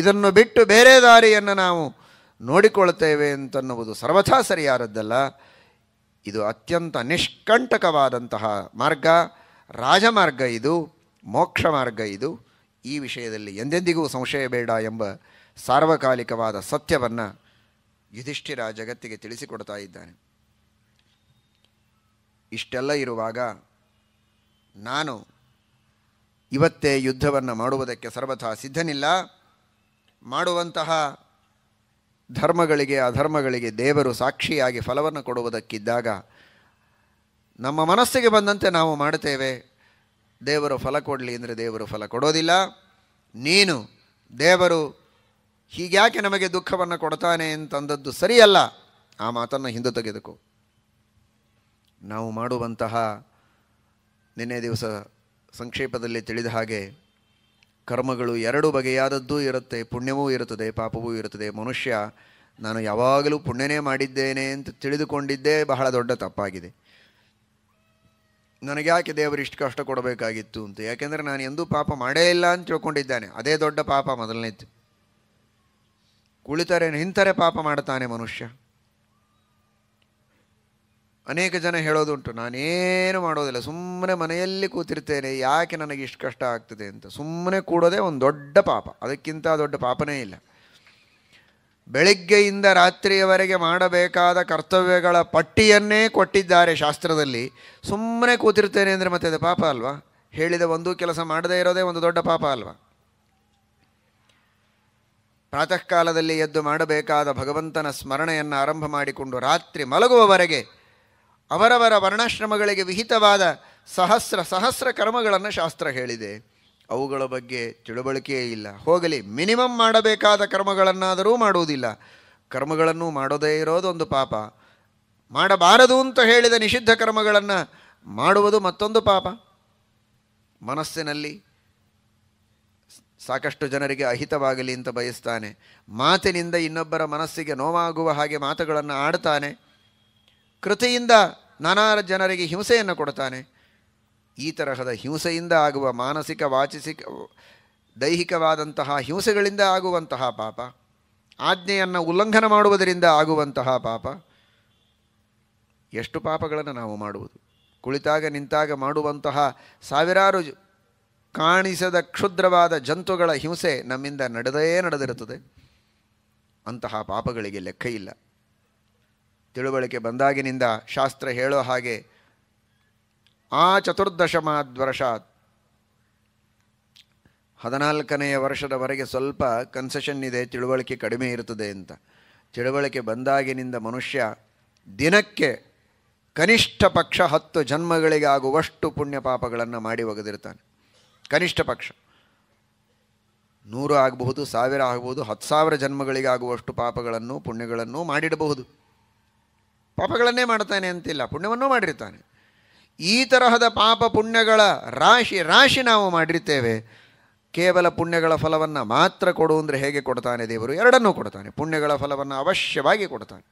Speaker 1: ಇದನ್ನು ಬಿಟ್ಟು ಬೇರೆ ದಾರಿಯನ್ನು ನಾವು ನೋಡಿಕೊಳ್ತೇವೆ ಅಂತನ್ನುವುದು ಸರ್ವಥಾ ಸರಿಯಾದದ್ದಲ್ಲ ಇದು ಅತ್ಯಂತ ನಿಷ್ಕಂಟಕವಾದಂತಹ ಮಾರ್ಗ ರಾಜಮಾರ್ಗ ಇದು ಮೋಕ್ಷ ಮಾರ್ಗ ಇದು ಈ ವಿಷಯದಲ್ಲಿ ಎಂದೆಂದಿಗೂ ಸಂಶಯ ಬೇಡ ಎಂಬ ಸಾರ್ವಕಾಲಿಕವಾದ ಸತ್ಯವನ್ನು ಯುಧಿಷ್ಠಿರ ಜಗತ್ತಿಗೆ ತಿಳಿಸಿಕೊಡ್ತಾ ಇದ್ದಾನೆ ಇಷ್ಟೆಲ್ಲ ಇರುವಾಗ ನಾನು ಇವತ್ತೇ ಯುದ್ಧವನ್ನು ಮಾಡುವುದಕ್ಕೆ ಸರ್ವಥಾ ಸಿದ್ಧನಿಲ್ಲ ಮಾಡುವಂತಹ ಧರ್ಮಗಳಿಗೆ ಅಧರ್ಮಗಳಿಗೆ ದೇವರು ಸಾಕ್ಷಿಯಾಗಿ ಫಲವನ್ನು ಕೊಡುವುದಕ್ಕಿದ್ದಾಗ ನಮ್ಮ ಮನಸ್ಸಿಗೆ ಬಂದಂತೆ ನಾವು ಮಾಡುತ್ತೇವೆ ದೇವರು ಫಲ ಕೊಡಲಿ ಅಂದರೆ ದೇವರು ಫಲ ಕೊಡೋದಿಲ್ಲ ನೀನು ದೇವರು ಹೀಗ್ಯಾಕೆ ನಮಗೆ ದುಃಖವನ್ನು ಕೊಡ್ತಾನೆ ಅಂತಂದದ್ದು ಸರಿಯಲ್ಲ ಆ ಮಾತನ್ನು ಹಿಂದೆ ತೆಗೆದುಕೋ ನಾವು ಮಾಡುವಂತಹ ನಿನ್ನೆ ದಿವಸ ಸಂಕ್ಷೇಪದಲ್ಲಿ ತಿಳಿದ ಹಾಗೆ ಕರ್ಮಗಳು ಎರಡು ಬಗೆಯಾದದ್ದು ಇರುತ್ತೆ ಪುಣ್ಯವೂ ಇರುತ್ತದೆ ಪಾಪವೂ ಇರುತ್ತದೆ ಮನುಷ್ಯ ನಾನು ಯಾವಾಗಲೂ ಪುಣ್ಯನೇ ಮಾಡಿದ್ದೇನೆ ಅಂತ ತಿಳಿದುಕೊಂಡಿದ್ದೇ ಬಹಳ ದೊಡ್ಡ ತಪ್ಪಾಗಿದೆ ನನಗ್ಯಾಕೆ ದೇವರು ಇಷ್ಟು ಕಷ್ಟ ಕೊಡಬೇಕಾಗಿತ್ತು ಅಂತ ಯಾಕೆಂದರೆ ನಾನು ಎಂದೂ ಪಾಪ ಮಾಡೇ ಇಲ್ಲ ಅಂತ ತಿಳ್ಕೊಂಡಿದ್ದಾನೆ ಅದೇ ದೊಡ್ಡ ಪಾಪ ಮೊದಲನೇದ್ದು ಕುಳಿತರೆ ನಿಂತರೆ ಪಾಪ ಮಾಡ್ತಾನೆ ಮನುಷ್ಯ ಅನೇಕ ಜನ ಹೇಳೋದುಂಟು ನಾನೇನು ಮಾಡೋದಿಲ್ಲ ಸುಮ್ಮನೆ ಮನೆಯಲ್ಲಿ ಕೂತಿರ್ತೇನೆ ಯಾಕೆ ನನಗೆ ಇಷ್ಟು ಕಷ್ಟ ಆಗ್ತದೆ ಅಂತ ಸುಮ್ಮನೆ ಕೂಡೋದೇ ಒಂದು ದೊಡ್ಡ ಪಾಪ ಅದಕ್ಕಿಂತ ದೊಡ್ಡ ಪಾಪನೇ ಇಲ್ಲ ಬೆಳಿಗ್ಗೆಯಿಂದ ರಾತ್ರಿಯವರೆಗೆ ಮಾಡಬೇಕಾದ ಕರ್ತವ್ಯಗಳ ಪಟ್ಟಿಯನ್ನೇ ಕೊಟ್ಟಿದ್ದಾರೆ ಶಾಸ್ತ್ರದಲ್ಲಿ ಸುಮ್ಮನೆ ಕೂತಿರ್ತೇನೆ ಅಂದರೆ ಮತ್ತೆ ಅದು ಪಾಪ ಅಲ್ವಾ ಹೇಳಿದ ಒಂದು ಕೆಲಸ ಮಾಡದೇ ಇರೋದೇ ಒಂದು ದೊಡ್ಡ ಪಾಪ ಅಲ್ವಾ ಪ್ರಾತಃ ಕಾಲದಲ್ಲಿ ಎದ್ದು ಮಾಡಬೇಕಾದ ಭಗವಂತನ ಸ್ಮರಣೆಯನ್ನು ಆರಂಭ ಮಾಡಿಕೊಂಡು ರಾತ್ರಿ ಮಲಗುವವರೆಗೆ ಅವರವರ ವರ್ಣಾಶ್ರಮಗಳಿಗೆ ವಿಹಿತವಾದ ಸಹಸ್ರ ಸಹಸ್ರ ಕರ್ಮಗಳನ್ನು ಶಾಸ್ತ್ರ ಹೇಳಿದೆ ಅವುಗಳ ಬಗ್ಗೆ ತಿಳುವಳಿಕೆಯೇ ಇಲ್ಲ ಹೋಗಲಿ ಮಿನಿಮಮ್ ಮಾಡಬೇಕಾದ ಕರ್ಮಗಳನ್ನಾದರೂ ಮಾಡುವುದಿಲ್ಲ ಕರ್ಮಗಳನ್ನು ಮಾಡೋದೇ ಇರೋದು ಒಂದು ಪಾಪ ಮಾಡಬಾರದು ಅಂತ ಹೇಳಿದ ನಿಷಿದ್ಧ ಕರ್ಮಗಳನ್ನು ಮಾಡುವುದು ಮತ್ತೊಂದು ಪಾಪ ಮನಸ್ಸಿನಲ್ಲಿ ಸಾಕಷ್ಟು ಜನರಿಗೆ ಅಹಿತವಾಗಲಿ ಅಂತ ಬಯಸ್ತಾನೆ ಮಾತಿನಿಂದ ಇನ್ನೊಬ್ಬರ ಮನಸ್ಸಿಗೆ ನೋವಾಗುವ ಹಾಗೆ ಮಾತುಗಳನ್ನು ಆಡ್ತಾನೆ ಕೃತಿಯಿಂದ ನಾನಾ ಜನರಿಗೆ ಹಿಂಸೆಯನ್ನು ಕೊಡ್ತಾನೆ ಈ ತರಹದ ಹಿಂಸೆಯಿಂದ ಆಗುವ ಮಾನಸಿಕ ವಾಚಿಸಿಕ ದೈಹಿಕವಾದಂತಹ ಹಿಂಸೆಗಳಿಂದ ಆಗುವಂತಹ ಪಾಪ ಆಜ್ಞೆಯನ್ನು ಉಲ್ಲಂಘನ ಮಾಡುವುದರಿಂದ ಆಗುವಂತಹ ಪಾಪ ಎಷ್ಟು ಪಾಪಗಳನ್ನು ನಾವು ಮಾಡುವುದು ಕುಳಿತಾಗ ನಿಂತಾಗ ಮಾಡುವಂತಹ ಸಾವಿರಾರು ಕಾಣಿಸದ ಕ್ಷುದ್ರವಾದ ಜಂತುಗಳ ಹಿಂಸೆ ನಮ್ಮಿಂದ ನಡೆದೇ ನಡೆದಿರುತ್ತದೆ ಅಂತಹ ಪಾಪಗಳಿಗೆ ಲೆಕ್ಕ ಇಲ್ಲ ತಿಳುವಳಿಕೆ ಬಂದಾಗಿನಿಂದ ಶಾಸ್ತ್ರ ಹೇಳೋ ಹಾಗೆ ಆ ವರ್ಷ ಹದಿನಾಲ್ಕನೆಯ ವರ್ಷದವರೆಗೆ ಸ್ವಲ್ಪ ಕನ್ಸೆಷನ್ ಇದೆ ತಿಳುವಳಿಕೆ ಕಡಿಮೆ ಇರುತ್ತದೆ ಅಂತ ತಿಳುವಳಿಕೆ ಬಂದಾಗಿನಿಂದ ಮನುಷ್ಯ ದಿನಕ್ಕೆ ಕನಿಷ್ಠ ಪಕ್ಷ ಹತ್ತು ಜನ್ಮಗಳಿಗೆ ಆಗುವಷ್ಟು ಪುಣ್ಯ ಪಾಪಗಳನ್ನು ಮಾಡಿ ಒಗೆದಿರ್ತಾನೆ ಕನಿಷ್ಠ ಪಕ್ಷ ನೂರು ಆಗಬಹುದು ಸಾವಿರ ಆಗಬಹುದು ಹತ್ತು ಸಾವಿರ ಜನ್ಮಗಳಿಗೆ ಆಗುವಷ್ಟು ಪಾಪಗಳನ್ನು ಪುಣ್ಯಗಳನ್ನು ಮಾಡಿಡಬಹುದು ಪಾಪಗಳನ್ನೇ ಮಾಡ್ತಾನೆ ಅಂತಿಲ್ಲ ಪುಣ್ಯವನ್ನು ಮಾಡಿರ್ತಾನೆ ಈ ತರಹದ ಪಾಪ ಪುಣ್ಯಗಳ ರಾಶಿ ರಾಶಿ ನಾವು ಮಾಡಿರ್ತೇವೆ ಕೇವಲ ಪುಣ್ಯಗಳ ಫಲವನ್ನು ಮಾತ್ರ ಕೊಡು ಅಂದರೆ ಹೇಗೆ ಕೊಡ್ತಾನೆ ದೇವರು ಎರಡನ್ನೂ ಕೊಡ್ತಾನೆ ಪುಣ್ಯಗಳ ಫಲವನ್ನು ಅವಶ್ಯವಾಗಿ ಕೊಡ್ತಾನೆ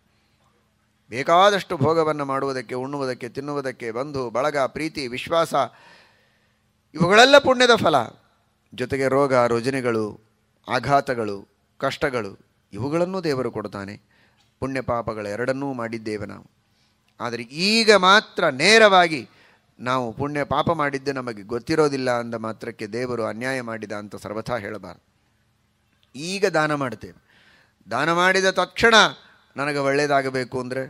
Speaker 1: ಬೇಕಾದಷ್ಟು ಭೋಗವನ್ನು ಮಾಡುವುದಕ್ಕೆ ಉಣ್ಣುವುದಕ್ಕೆ ತಿನ್ನುವುದಕ್ಕೆ ಬಂಧು ಬಳಗ ಪ್ರೀತಿ ವಿಶ್ವಾಸ ಇವುಗಳೆಲ್ಲ ಪುಣ್ಯದ ಫಲ ಜೊತೆಗೆ ರೋಗ ರುಜಿನಗಳು ಆಘಾತಗಳು ಕಷ್ಟಗಳು ಇವುಗಳನ್ನು ದೇವರು ಕೊಡ್ತಾನೆ ಪುಣ್ಯ ಎರಡನ್ನೂ ಮಾಡಿದ್ದೇವೆ ನಾವು ಆದರೆ ಈಗ ಮಾತ್ರ ನೇರವಾಗಿ ನಾವು ಪುಣ್ಯ ಪಾಪ ಮಾಡಿದ್ದೆ ನಮಗೆ ಗೊತ್ತಿರೋದಿಲ್ಲ ಅಂದ ಮಾತ್ರಕ್ಕೆ ದೇವರು ಅನ್ಯಾಯ ಮಾಡಿದ ಅಂತ ಸರ್ವಥಾ ಹೇಳಬಾರದು ಈಗ ದಾನ ಮಾಡ್ತೇವೆ ದಾನ ಮಾಡಿದ ತಕ್ಷಣ ನನಗೆ ಒಳ್ಳೆಯದಾಗಬೇಕು ಅಂದರೆ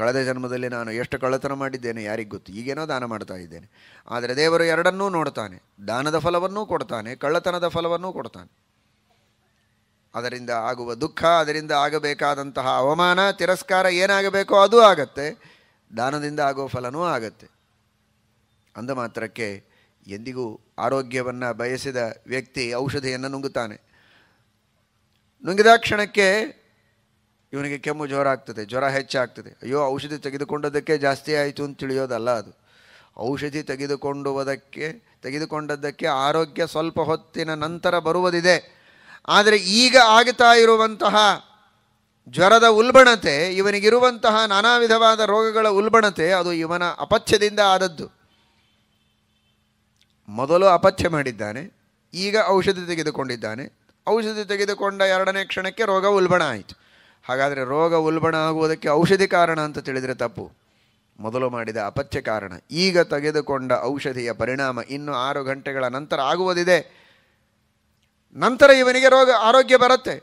Speaker 1: ಕಳೆದ ಜನ್ಮದಲ್ಲಿ ನಾನು ಎಷ್ಟು ಕಳ್ಳತನ ಮಾಡಿದ್ದೇನೆ ಯಾರಿಗೆ ಗೊತ್ತು ಈಗೇನೋ ದಾನ ಮಾಡ್ತಾ ಇದ್ದೇನೆ ಆದರೆ ದೇವರು ಎರಡನ್ನೂ ನೋಡ್ತಾನೆ ದಾನದ ಫಲವನ್ನೂ ಕೊಡ್ತಾನೆ ಕಳ್ಳತನದ ಫಲವನ್ನೂ ಕೊಡ್ತಾನೆ ಅದರಿಂದ ಆಗುವ ದುಃಖ ಅದರಿಂದ ಆಗಬೇಕಾದಂತಹ ಅವಮಾನ ತಿರಸ್ಕಾರ ಏನಾಗಬೇಕೋ ಅದು ಆಗತ್ತೆ ದಾನದಿಂದ ಆಗೋ ಫಲನೂ ಆಗತ್ತೆ ಅಂದ ಮಾತ್ರಕ್ಕೆ ಎಂದಿಗೂ ಆರೋಗ್ಯವನ್ನು ಬಯಸಿದ ವ್ಯಕ್ತಿ ಔಷಧಿಯನ್ನು ನುಂಗುತ್ತಾನೆ ನುಂಗಿದ ಕ್ಷಣಕ್ಕೆ ಇವನಿಗೆ ಕೆಮ್ಮು ಜ್ವರ ಆಗ್ತದೆ ಜ್ವರ ಹೆಚ್ಚಾಗ್ತದೆ ಅಯ್ಯೋ ಔಷಧಿ ತೆಗೆದುಕೊಂಡದಕ್ಕೆ ಜಾಸ್ತಿ ಆಯಿತು ಅಂತ ತಿಳಿಯೋದಲ್ಲ ಅದು ಔಷಧಿ ತೆಗೆದುಕೊಂಡುವುದಕ್ಕೆ ತೆಗೆದುಕೊಂಡದ್ದಕ್ಕೆ ಆರೋಗ್ಯ ಸ್ವಲ್ಪ ಹೊತ್ತಿನ ನಂತರ ಬರುವುದಿದೆ ಆದರೆ ಈಗ ಆಗ್ತಾ ಇರುವಂತಹ ಜ್ವರದ ಉಲ್ಬಣತೆ ಇವನಿಗಿರುವಂತಹ ನಾನಾ ವಿಧವಾದ ರೋಗಗಳ ಉಲ್ಬಣತೆ ಅದು ಇವನ ಅಪಥ್ಯದಿಂದ ಆದದ್ದು ಮೊದಲು ಅಪಥ್ಯ ಮಾಡಿದ್ದಾನೆ ಈಗ ಔಷಧಿ ತೆಗೆದುಕೊಂಡಿದ್ದಾನೆ ಔಷಧಿ ತೆಗೆದುಕೊಂಡ ಎರಡನೇ ಕ್ಷಣಕ್ಕೆ ರೋಗ ಉಲ್ಬಣ ಆಯಿತು ಹಾಗಾದರೆ ರೋಗ ಉಲ್ಬಣ ಆಗುವುದಕ್ಕೆ ಔಷಧಿ ಕಾರಣ ಅಂತ ತಿಳಿದರೆ ತಪ್ಪು ಮೊದಲು ಮಾಡಿದ ಅಪಥ್ಯ ಕಾರಣ ಈಗ ತೆಗೆದುಕೊಂಡ ಔಷಧಿಯ ಪರಿಣಾಮ ಇನ್ನು ಆರು ಗಂಟೆಗಳ ನಂತರ ಆಗುವುದಿದೆ ನಂತರ ಇವನಿಗೆ ರೋಗ ಆರೋಗ್ಯ ಬರುತ್ತೆ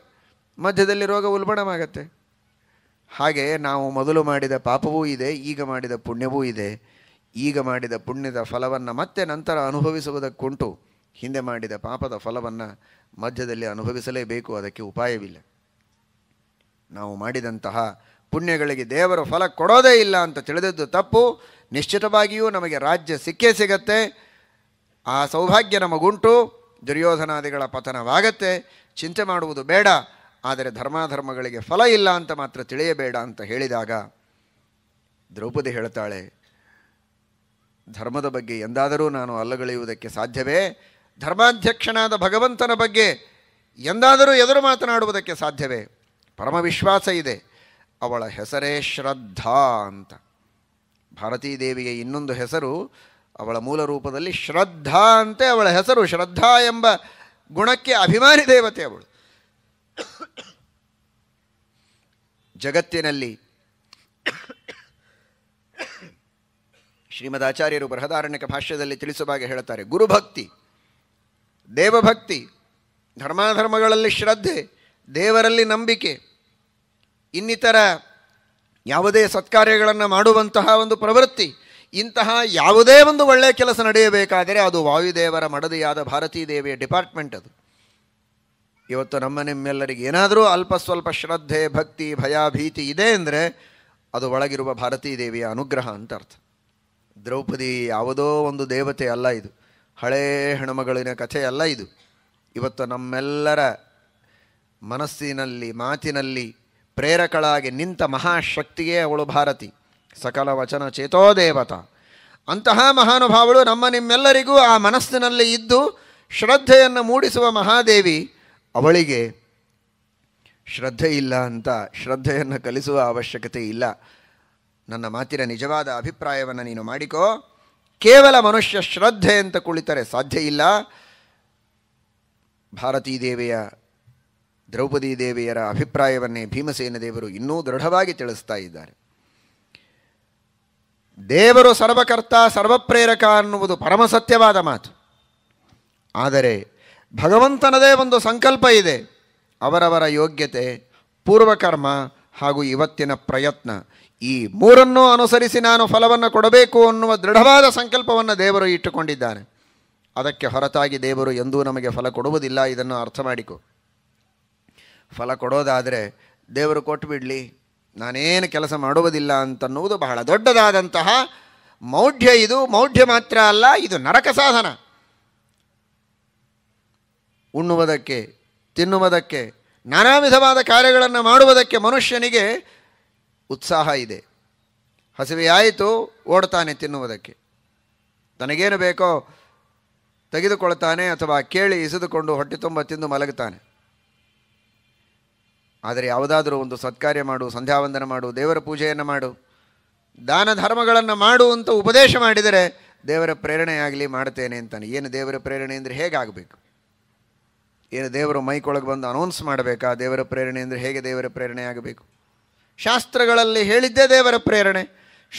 Speaker 1: ಮಧ್ಯದಲ್ಲಿ ರೋಗ ಉಲ್ಬಣವಾಗತ್ತೆ ಹಾಗೆ ನಾವು ಮೊದಲು ಮಾಡಿದ ಪಾಪವೂ ಇದೆ ಈಗ ಮಾಡಿದ ಪುಣ್ಯವೂ ಇದೆ ಈಗ ಮಾಡಿದ ಪುಣ್ಯದ ಫಲವನ್ನು ಮತ್ತೆ ನಂತರ ಅನುಭವಿಸುವುದಕ್ಕುಂಟು ಹಿಂದೆ ಮಾಡಿದ ಪಾಪದ ಫಲವನ್ನು ಮಧ್ಯದಲ್ಲಿ ಅನುಭವಿಸಲೇಬೇಕು ಅದಕ್ಕೆ ಉಪಾಯವಿಲ್ಲ ನಾವು ಮಾಡಿದಂತಹ ಪುಣ್ಯಗಳಿಗೆ ದೇವರ ಫಲ ಕೊಡೋದೇ ಇಲ್ಲ ಅಂತ ತಿಳಿದದ್ದು ತಪ್ಪು ನಿಶ್ಚಿತವಾಗಿಯೂ ನಮಗೆ ರಾಜ್ಯ ಸಿಕ್ಕೇ ಸಿಗತ್ತೆ ಆ ಸೌಭಾಗ್ಯ ನಮಗುಂಟು ದುರ್ಯೋಧನಾದಿಗಳ ಪತನವಾಗತ್ತೆ ಚಿಂತೆ ಮಾಡುವುದು ಬೇಡ ಆದರೆ ಧರ್ಮಾಧರ್ಮಗಳಿಗೆ ಫಲ ಇಲ್ಲ ಅಂತ ಮಾತ್ರ ತಿಳಿಯಬೇಡ ಅಂತ ಹೇಳಿದಾಗ ದ್ರೌಪದಿ ಹೇಳ್ತಾಳೆ ಧರ್ಮದ ಬಗ್ಗೆ ಎಂದಾದರೂ ನಾನು ಅಲ್ಲಗಳೆಯುವುದಕ್ಕೆ ಸಾಧ್ಯವೇ ಧರ್ಮಾಧ್ಯಕ್ಷನಾದ ಭಗವಂತನ ಬಗ್ಗೆ ಎಂದಾದರೂ ಎದುರು ಮಾತನಾಡುವುದಕ್ಕೆ ಸಾಧ್ಯವೇ ಪರಮ ವಿಶ್ವಾಸ ಇದೆ ಅವಳ ಹೆಸರೇ ಶ್ರದ್ಧಾ ಅಂತ ಭಾರತೀ ಇನ್ನೊಂದು ಹೆಸರು ಅವಳ ಮೂಲ ರೂಪದಲ್ಲಿ ಶ್ರದ್ಧಾ ಅಂತೆ ಅವಳ ಹೆಸರು ಶ್ರದ್ಧಾ ಎಂಬ ಗುಣಕ್ಕೆ ಅಭಿಮಾನಿ ದೇವತೆ ಅವಳು ಜಗತ್ತಿನಲ್ಲಿ ಶ್ರೀಮದ್ ಆಚಾರ್ಯರು ಬೃಹದಾರಣ್ಯಕ ಭಾಷ್ಯದಲ್ಲಿ ತಿಳಿಸುವಾಗ ಹೇಳ್ತಾರೆ ಗುರುಭಕ್ತಿ ದೇವಭಕ್ತಿ ಧರ್ಮಾಧರ್ಮಗಳಲ್ಲಿ ಶ್ರದ್ಧೆ ದೇವರಲ್ಲಿ ನಂಬಿಕೆ ಇನ್ನಿತರ ಯಾವುದೇ ಸತ್ಕಾರ್ಯಗಳನ್ನು ಮಾಡುವಂತಹ ಒಂದು ಪ್ರವೃತ್ತಿ ಇಂತಹ ಯಾವುದೇ ಒಂದು ಒಳ್ಳೆಯ ಕೆಲಸ ನಡೆಯಬೇಕಾದರೆ ಅದು ವಾಯುದೇವರ ಮಡದಿಯಾದ ಭಾರತೀ ದೇವಿಯ ಡಿಪಾರ್ಟ್ಮೆಂಟ್ ಅದು ಇವತ್ತು ನಮ್ಮ ನಿಮ್ಮೆಲ್ಲರಿಗೆ ಏನಾದರೂ ಅಲ್ಪ ಸ್ವಲ್ಪ ಶ್ರದ್ಧೆ ಭಕ್ತಿ ಭಯ ಭೀತಿ ಇದೆ ಅಂದರೆ ಅದು ಒಳಗಿರುವ ಭಾರತೀ ದೇವಿಯ ಅನುಗ್ರಹ ಅಂತ ಅರ್ಥ ದ್ರೌಪದಿ ಯಾವುದೋ ಒಂದು ದೇವತೆ ಅಲ್ಲ ಇದು ಹಳೇ ಕಥೆ ಅಲ್ಲ ಇದು ಇವತ್ತು ನಮ್ಮೆಲ್ಲರ ಮನಸ್ಸಿನಲ್ಲಿ ಮಾತಿನಲ್ಲಿ ಪ್ರೇರಕಳಾಗಿ ನಿಂತ ಮಹಾಶಕ್ತಿಯೇ ಅವಳು ಭಾರತಿ ಸಕಲ ವಚನ ಚೇತೋ ದೇವತ ಅಂತಹ ಮಹಾನುಭಾವಳು ನಮ್ಮ ನಿಮ್ಮೆಲ್ಲರಿಗೂ ಆ ಮನಸ್ಸಿನಲ್ಲಿ ಇದ್ದು ಶ್ರದ್ಧೆಯನ್ನು ಮೂಡಿಸುವ ಮಹಾದೇವಿ ಅವಳಿಗೆ ಶ್ರದ್ಧೆ ಇಲ್ಲ ಅಂತ ಶ್ರದ್ಧೆಯನ್ನು ಕಲಿಸುವ ಅವಶ್ಯಕತೆ ಇಲ್ಲ ನನ್ನ ಮಾತಿನ ನಿಜವಾದ ಅಭಿಪ್ರಾಯವನ್ನು ನೀನು ಮಾಡಿಕೋ ಕೇವಲ ಮನುಷ್ಯ ಶ್ರದ್ಧೆ ಅಂತ ಕುಳಿತರೆ ಸಾಧ್ಯ ಇಲ್ಲ ಭಾರತೀ ದೇವಿಯ ದ್ರೌಪದಿ ದೇವಿಯರ ಅಭಿಪ್ರಾಯವನ್ನೇ ಭೀಮಸೇನ ದೇವರು ಇನ್ನೂ ದೃಢವಾಗಿ ತಿಳಿಸ್ತಾ ಇದ್ದಾರೆ ದೇವರು ಸರ್ವಕರ್ತ ಸರ್ವಪ್ರೇರಕ ಅನ್ನುವುದು ಪರಮಸತ್ಯವಾದ ಮಾತು ಆದರೆ ಭಗವಂತನದೇ ಒಂದು ಸಂಕಲ್ಪ ಇದೆ ಅವರವರ ಯೋಗ್ಯತೆ ಪೂರ್ವಕರ್ಮ ಹಾಗೂ ಇವತ್ತಿನ ಪ್ರಯತ್ನ ಈ ಮೂರನ್ನೂ ಅನುಸರಿಸಿ ನಾನು ಫಲವನ್ನು ಕೊಡಬೇಕು ಅನ್ನುವ ದೃಢವಾದ ಸಂಕಲ್ಪವನ್ನು ದೇವರು ಇಟ್ಟುಕೊಂಡಿದ್ದಾನೆ ಅದಕ್ಕೆ ಹೊರತಾಗಿ ದೇವರು ಎಂದೂ ನಮಗೆ ಫಲ ಕೊಡುವುದಿಲ್ಲ ಇದನ್ನು ಅರ್ಥ ಮಾಡಿಕೊ ಫಲ ಕೊಡೋದಾದರೆ ದೇವರು ಕೊಟ್ಟುಬಿಡಲಿ ನಾನೇನು ಕೆಲಸ ಮಾಡುವುದಿಲ್ಲ ಅಂತನ್ನುವುದು ಬಹಳ ದೊಡ್ಡದಾದಂತಹ ಮೌಢ್ಯ ಇದು ಮೌಢ್ಯ ಮಾತ್ರ ಅಲ್ಲ ಇದು ನರಕ ಸಾಧನ ಉಣ್ಣುವುದಕ್ಕೆ ತಿನ್ನುವುದಕ್ಕೆ ನಾನಾ ವಿಧವಾದ ಕಾರ್ಯಗಳನ್ನು ಮಾಡುವುದಕ್ಕೆ ಮನುಷ್ಯನಿಗೆ ಉತ್ಸಾಹ ಇದೆ ಹಸಿವೆಯಾಯಿತು ಓಡ್ತಾನೆ ತಿನ್ನುವುದಕ್ಕೆ ತನಗೇನು ಬೇಕೋ ತೆಗೆದುಕೊಳ್ತಾನೆ ಅಥವಾ ಕೇಳಿ ಇಸಿದುಕೊಂಡು ಹೊಟ್ಟೆ ತುಂಬ ತಿಂದು ಮಲಗುತ್ತಾನೆ ಆದರೆ ಯಾವುದಾದರೂ ಒಂದು ಸತ್ಕಾರ್ಯ ಮಾಡು ಸಂಧ್ಯಾವಂದನ ಮಾಡು ದೇವರ ಪೂಜೆಯನ್ನು ಮಾಡು ದಾನ ಧರ್ಮಗಳನ್ನು ಮಾಡು ಅಂತ ಉಪದೇಶ ಮಾಡಿದರೆ ದೇವರ ಪ್ರೇರಣೆಯಾಗಲಿ ಮಾಡ್ತೇನೆ ಅಂತಾನೆ ಏನು ದೇವರ ಪ್ರೇರಣೆ ಅಂದರೆ ಹೇಗಾಗಬೇಕು ಏನು ದೇವರು ಮೈಕೊಳಗೆ ಬಂದು ಅನೌನ್ಸ್ ಮಾಡಬೇಕಾ ದೇವರ ಪ್ರೇರಣೆ ಅಂದರೆ ಹೇಗೆ ದೇವರ ಪ್ರೇರಣೆ ಆಗಬೇಕು ಶಾಸ್ತ್ರಗಳಲ್ಲಿ ಹೇಳಿದ್ದೇ ದೇವರ ಪ್ರೇರಣೆ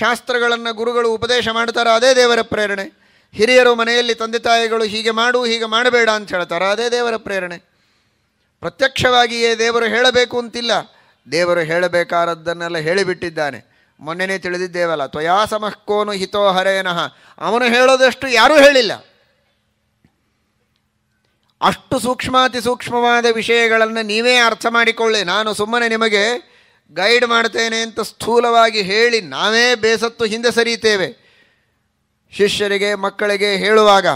Speaker 1: ಶಾಸ್ತ್ರಗಳನ್ನು ಗುರುಗಳು ಉಪದೇಶ ಮಾಡ್ತಾರೋ ಅದೇ ದೇವರ ಪ್ರೇರಣೆ ಹಿರಿಯರು ಮನೆಯಲ್ಲಿ ತಂದೆ ತಾಯಿಗಳು ಹೀಗೆ ಮಾಡು ಹೀಗೆ ಮಾಡಬೇಡ ಅಂತ ಹೇಳ್ತಾರೋ ಅದೇ ದೇವರ ಪ್ರೇರಣೆ ಪ್ರತ್ಯಕ್ಷವಾಗಿಯೇ ದೇವರು ಹೇಳಬೇಕು ಅಂತಿಲ್ಲ ದೇವರು ಹೇಳಬೇಕಾದದ್ದನ್ನೆಲ್ಲ ಹೇಳಿಬಿಟ್ಟಿದ್ದಾನೆ ಮೊನ್ನೆನೇ ತಿಳಿದಿದ್ದೇವಲ್ಲ ತ್ವಯಾ ಸಮಃಕೋನು ಹಿತೋ ಹರೇನಃ ಅವನು ಹೇಳೋದಷ್ಟು ಯಾರೂ ಹೇಳಿಲ್ಲ ಅಷ್ಟು ಸೂಕ್ಷ್ಮಾತಿ ಸೂಕ್ಷ್ಮವಾದ ವಿಷಯಗಳನ್ನು ನೀವೇ ಅರ್ಥ ಮಾಡಿಕೊಳ್ಳಿ ನಾನು ಸುಮ್ಮನೆ ನಿಮಗೆ ಗೈಡ್ ಮಾಡ್ತೇನೆ ಅಂತ ಸ್ಥೂಲವಾಗಿ ಹೇಳಿ ನಾವೇ ಬೇಸತ್ತು ಹಿಂದೆ ಸರಿಯುತ್ತೇವೆ ಶಿಷ್ಯರಿಗೆ ಮಕ್ಕಳಿಗೆ ಹೇಳುವಾಗ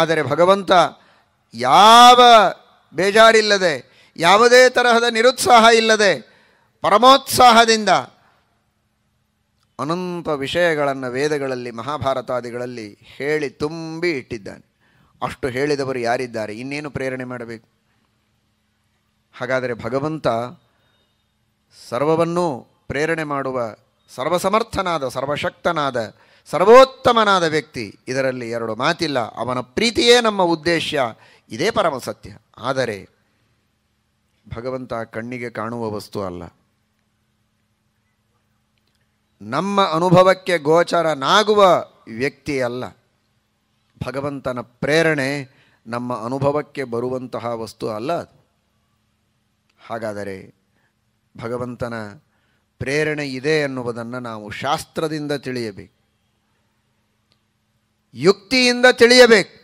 Speaker 1: ಆದರೆ ಭಗವಂತ ಯಾವ ಬೇಜಾರಿಲ್ಲದೆ ಯಾವುದೇ ತರಹದ ನಿರುತ್ಸಾಹ ಇಲ್ಲದೆ ಪರಮೋತ್ಸಾಹದಿಂದ ಅನಂತ ವಿಷಯಗಳನ್ನು ವೇದಗಳಲ್ಲಿ ಮಹಾಭಾರತಾದಿಗಳಲ್ಲಿ ಹೇಳಿ ತುಂಬಿ ಇಟ್ಟಿದ್ದಾನೆ ಅಷ್ಟು ಹೇಳಿದವರು ಯಾರಿದ್ದಾರೆ ಇನ್ನೇನು ಪ್ರೇರಣೆ ಮಾಡಬೇಕು ಹಾಗಾದರೆ ಭಗವಂತ ಸರ್ವವನ್ನೂ ಪ್ರೇರಣೆ ಮಾಡುವ ಸರ್ವಸಮರ್ಥನಾದ ಸರ್ವಶಕ್ತನಾದ ಸರ್ವೋತ್ತಮನಾದ ವ್ಯಕ್ತಿ ಇದರಲ್ಲಿ ಎರಡು ಮಾತಿಲ್ಲ ಅವನ ಪ್ರೀತಿಯೇ ನಮ್ಮ ಉದ್ದೇಶ ಇದೇ ಪರಮ ಸತ್ಯ ಆದರೆ ಭಗವಂತ ಕಣ್ಣಿಗೆ ಕಾಣುವ ವಸ್ತು ಅಲ್ಲ ನಮ್ಮ ಅನುಭವಕ್ಕೆ ಗೋಚರನಾಗುವ ವ್ಯಕ್ತಿ ಅಲ್ಲ ಭಗವಂತನ ಪ್ರೇರಣೆ ನಮ್ಮ ಅನುಭವಕ್ಕೆ ಬರುವಂತಹ ವಸ್ತು ಅಲ್ಲ ಹಾಗಾದರೆ ಭಗವಂತನ ಪ್ರೇರಣೆ ಇದೆ ಎನ್ನುವುದನ್ನು ನಾವು ಶಾಸ್ತ್ರದಿಂದ ತಿಳಿಯಬೇಕು ಯುಕ್ತಿಯಿಂದ ತಿಳಿಯಬೇಕು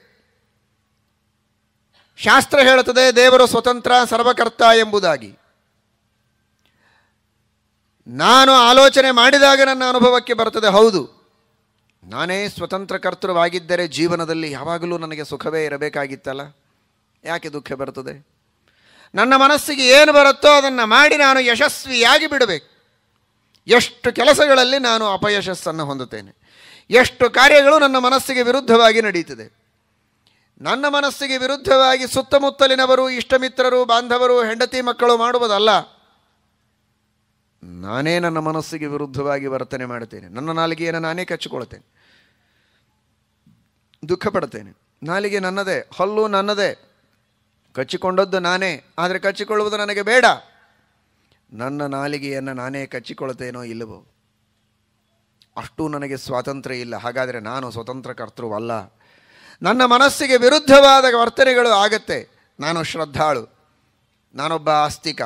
Speaker 1: ಶಾಸ್ತ್ರ ಹೇಳುತ್ತದೆ ದೇವರು ಸ್ವತಂತ್ರ ಸರ್ವಕರ್ತ ಎಂಬುದಾಗಿ ನಾನು ಆಲೋಚನೆ ಮಾಡಿದಾಗ ನನ್ನ ಅನುಭವಕ್ಕೆ ಬರುತ್ತದೆ ಹೌದು ನಾನೇ ಸ್ವತಂತ್ರ ಕರ್ತೃವಾಗಿದ್ದರೆ ಜೀವನದಲ್ಲಿ ಯಾವಾಗಲೂ ನನಗೆ ಸುಖವೇ ಇರಬೇಕಾಗಿತ್ತಲ್ಲ ಯಾಕೆ ದುಃಖ ಬರ್ತದೆ ನನ್ನ ಮನಸ್ಸಿಗೆ ಏನು ಬರುತ್ತೋ ಅದನ್ನು ಮಾಡಿ ನಾನು ಯಶಸ್ವಿಯಾಗಿ ಬಿಡಬೇಕು ಎಷ್ಟು ಕೆಲಸಗಳಲ್ಲಿ ನಾನು ಅಪಯಶಸ್ಸನ್ನು ಹೊಂದುತ್ತೇನೆ ಎಷ್ಟು ಕಾರ್ಯಗಳು ನನ್ನ ಮನಸ್ಸಿಗೆ ವಿರುದ್ಧವಾಗಿ ನಡೆಯುತ್ತದೆ ನನ್ನ ಮನಸ್ಸಿಗೆ ವಿರುದ್ಧವಾಗಿ ಸುತ್ತಮುತ್ತಲಿನವರು ಇಷ್ಟಮಿತ್ರರು ಬಾಂಧವರು ಹೆಂಡತಿ ಮಕ್ಕಳು ಮಾಡುವುದಲ್ಲ ನಾನೇ ನನ್ನ ಮನಸ್ಸಿಗೆ ವಿರುದ್ಧವಾಗಿ ವರ್ತನೆ ಮಾಡುತ್ತೇನೆ ನನ್ನ ನಾಲಿಗೆಯನ್ನು ನಾನೇ ಕಚ್ಚಿಕೊಳ್ತೇನೆ ದುಃಖ ಪಡ್ತೇನೆ ನಾಲಿಗೆ ನನ್ನದೇ ಹಲ್ಲು ನನ್ನದೇ ಕಚ್ಚಿಕೊಂಡದ್ದು ನಾನೇ ಆದರೆ ಕಚ್ಚಿಕೊಳ್ಳುವುದು ನನಗೆ ಬೇಡ ನನ್ನ ನಾಲಿಗೆಯನ್ನು ನಾನೇ ಕಚ್ಚಿಕೊಳ್ತೇನೋ ಇಲ್ಲವೋ ಅಷ್ಟೂ ನನಗೆ ಸ್ವಾತಂತ್ರ್ಯ ಇಲ್ಲ ಹಾಗಾದರೆ ನಾನು ಸ್ವತಂತ್ರ ಕರ್ತೃವಲ್ಲ ನನ್ನ ಮನಸ್ಸಿಗೆ ವಿರುದ್ಧವಾದ ವರ್ತನೆಗಳು ಆಗತ್ತೆ ನಾನು ಶ್ರದ್ಧಾಳು ನಾನೊಬ್ಬ ಆಸ್ತಿಕ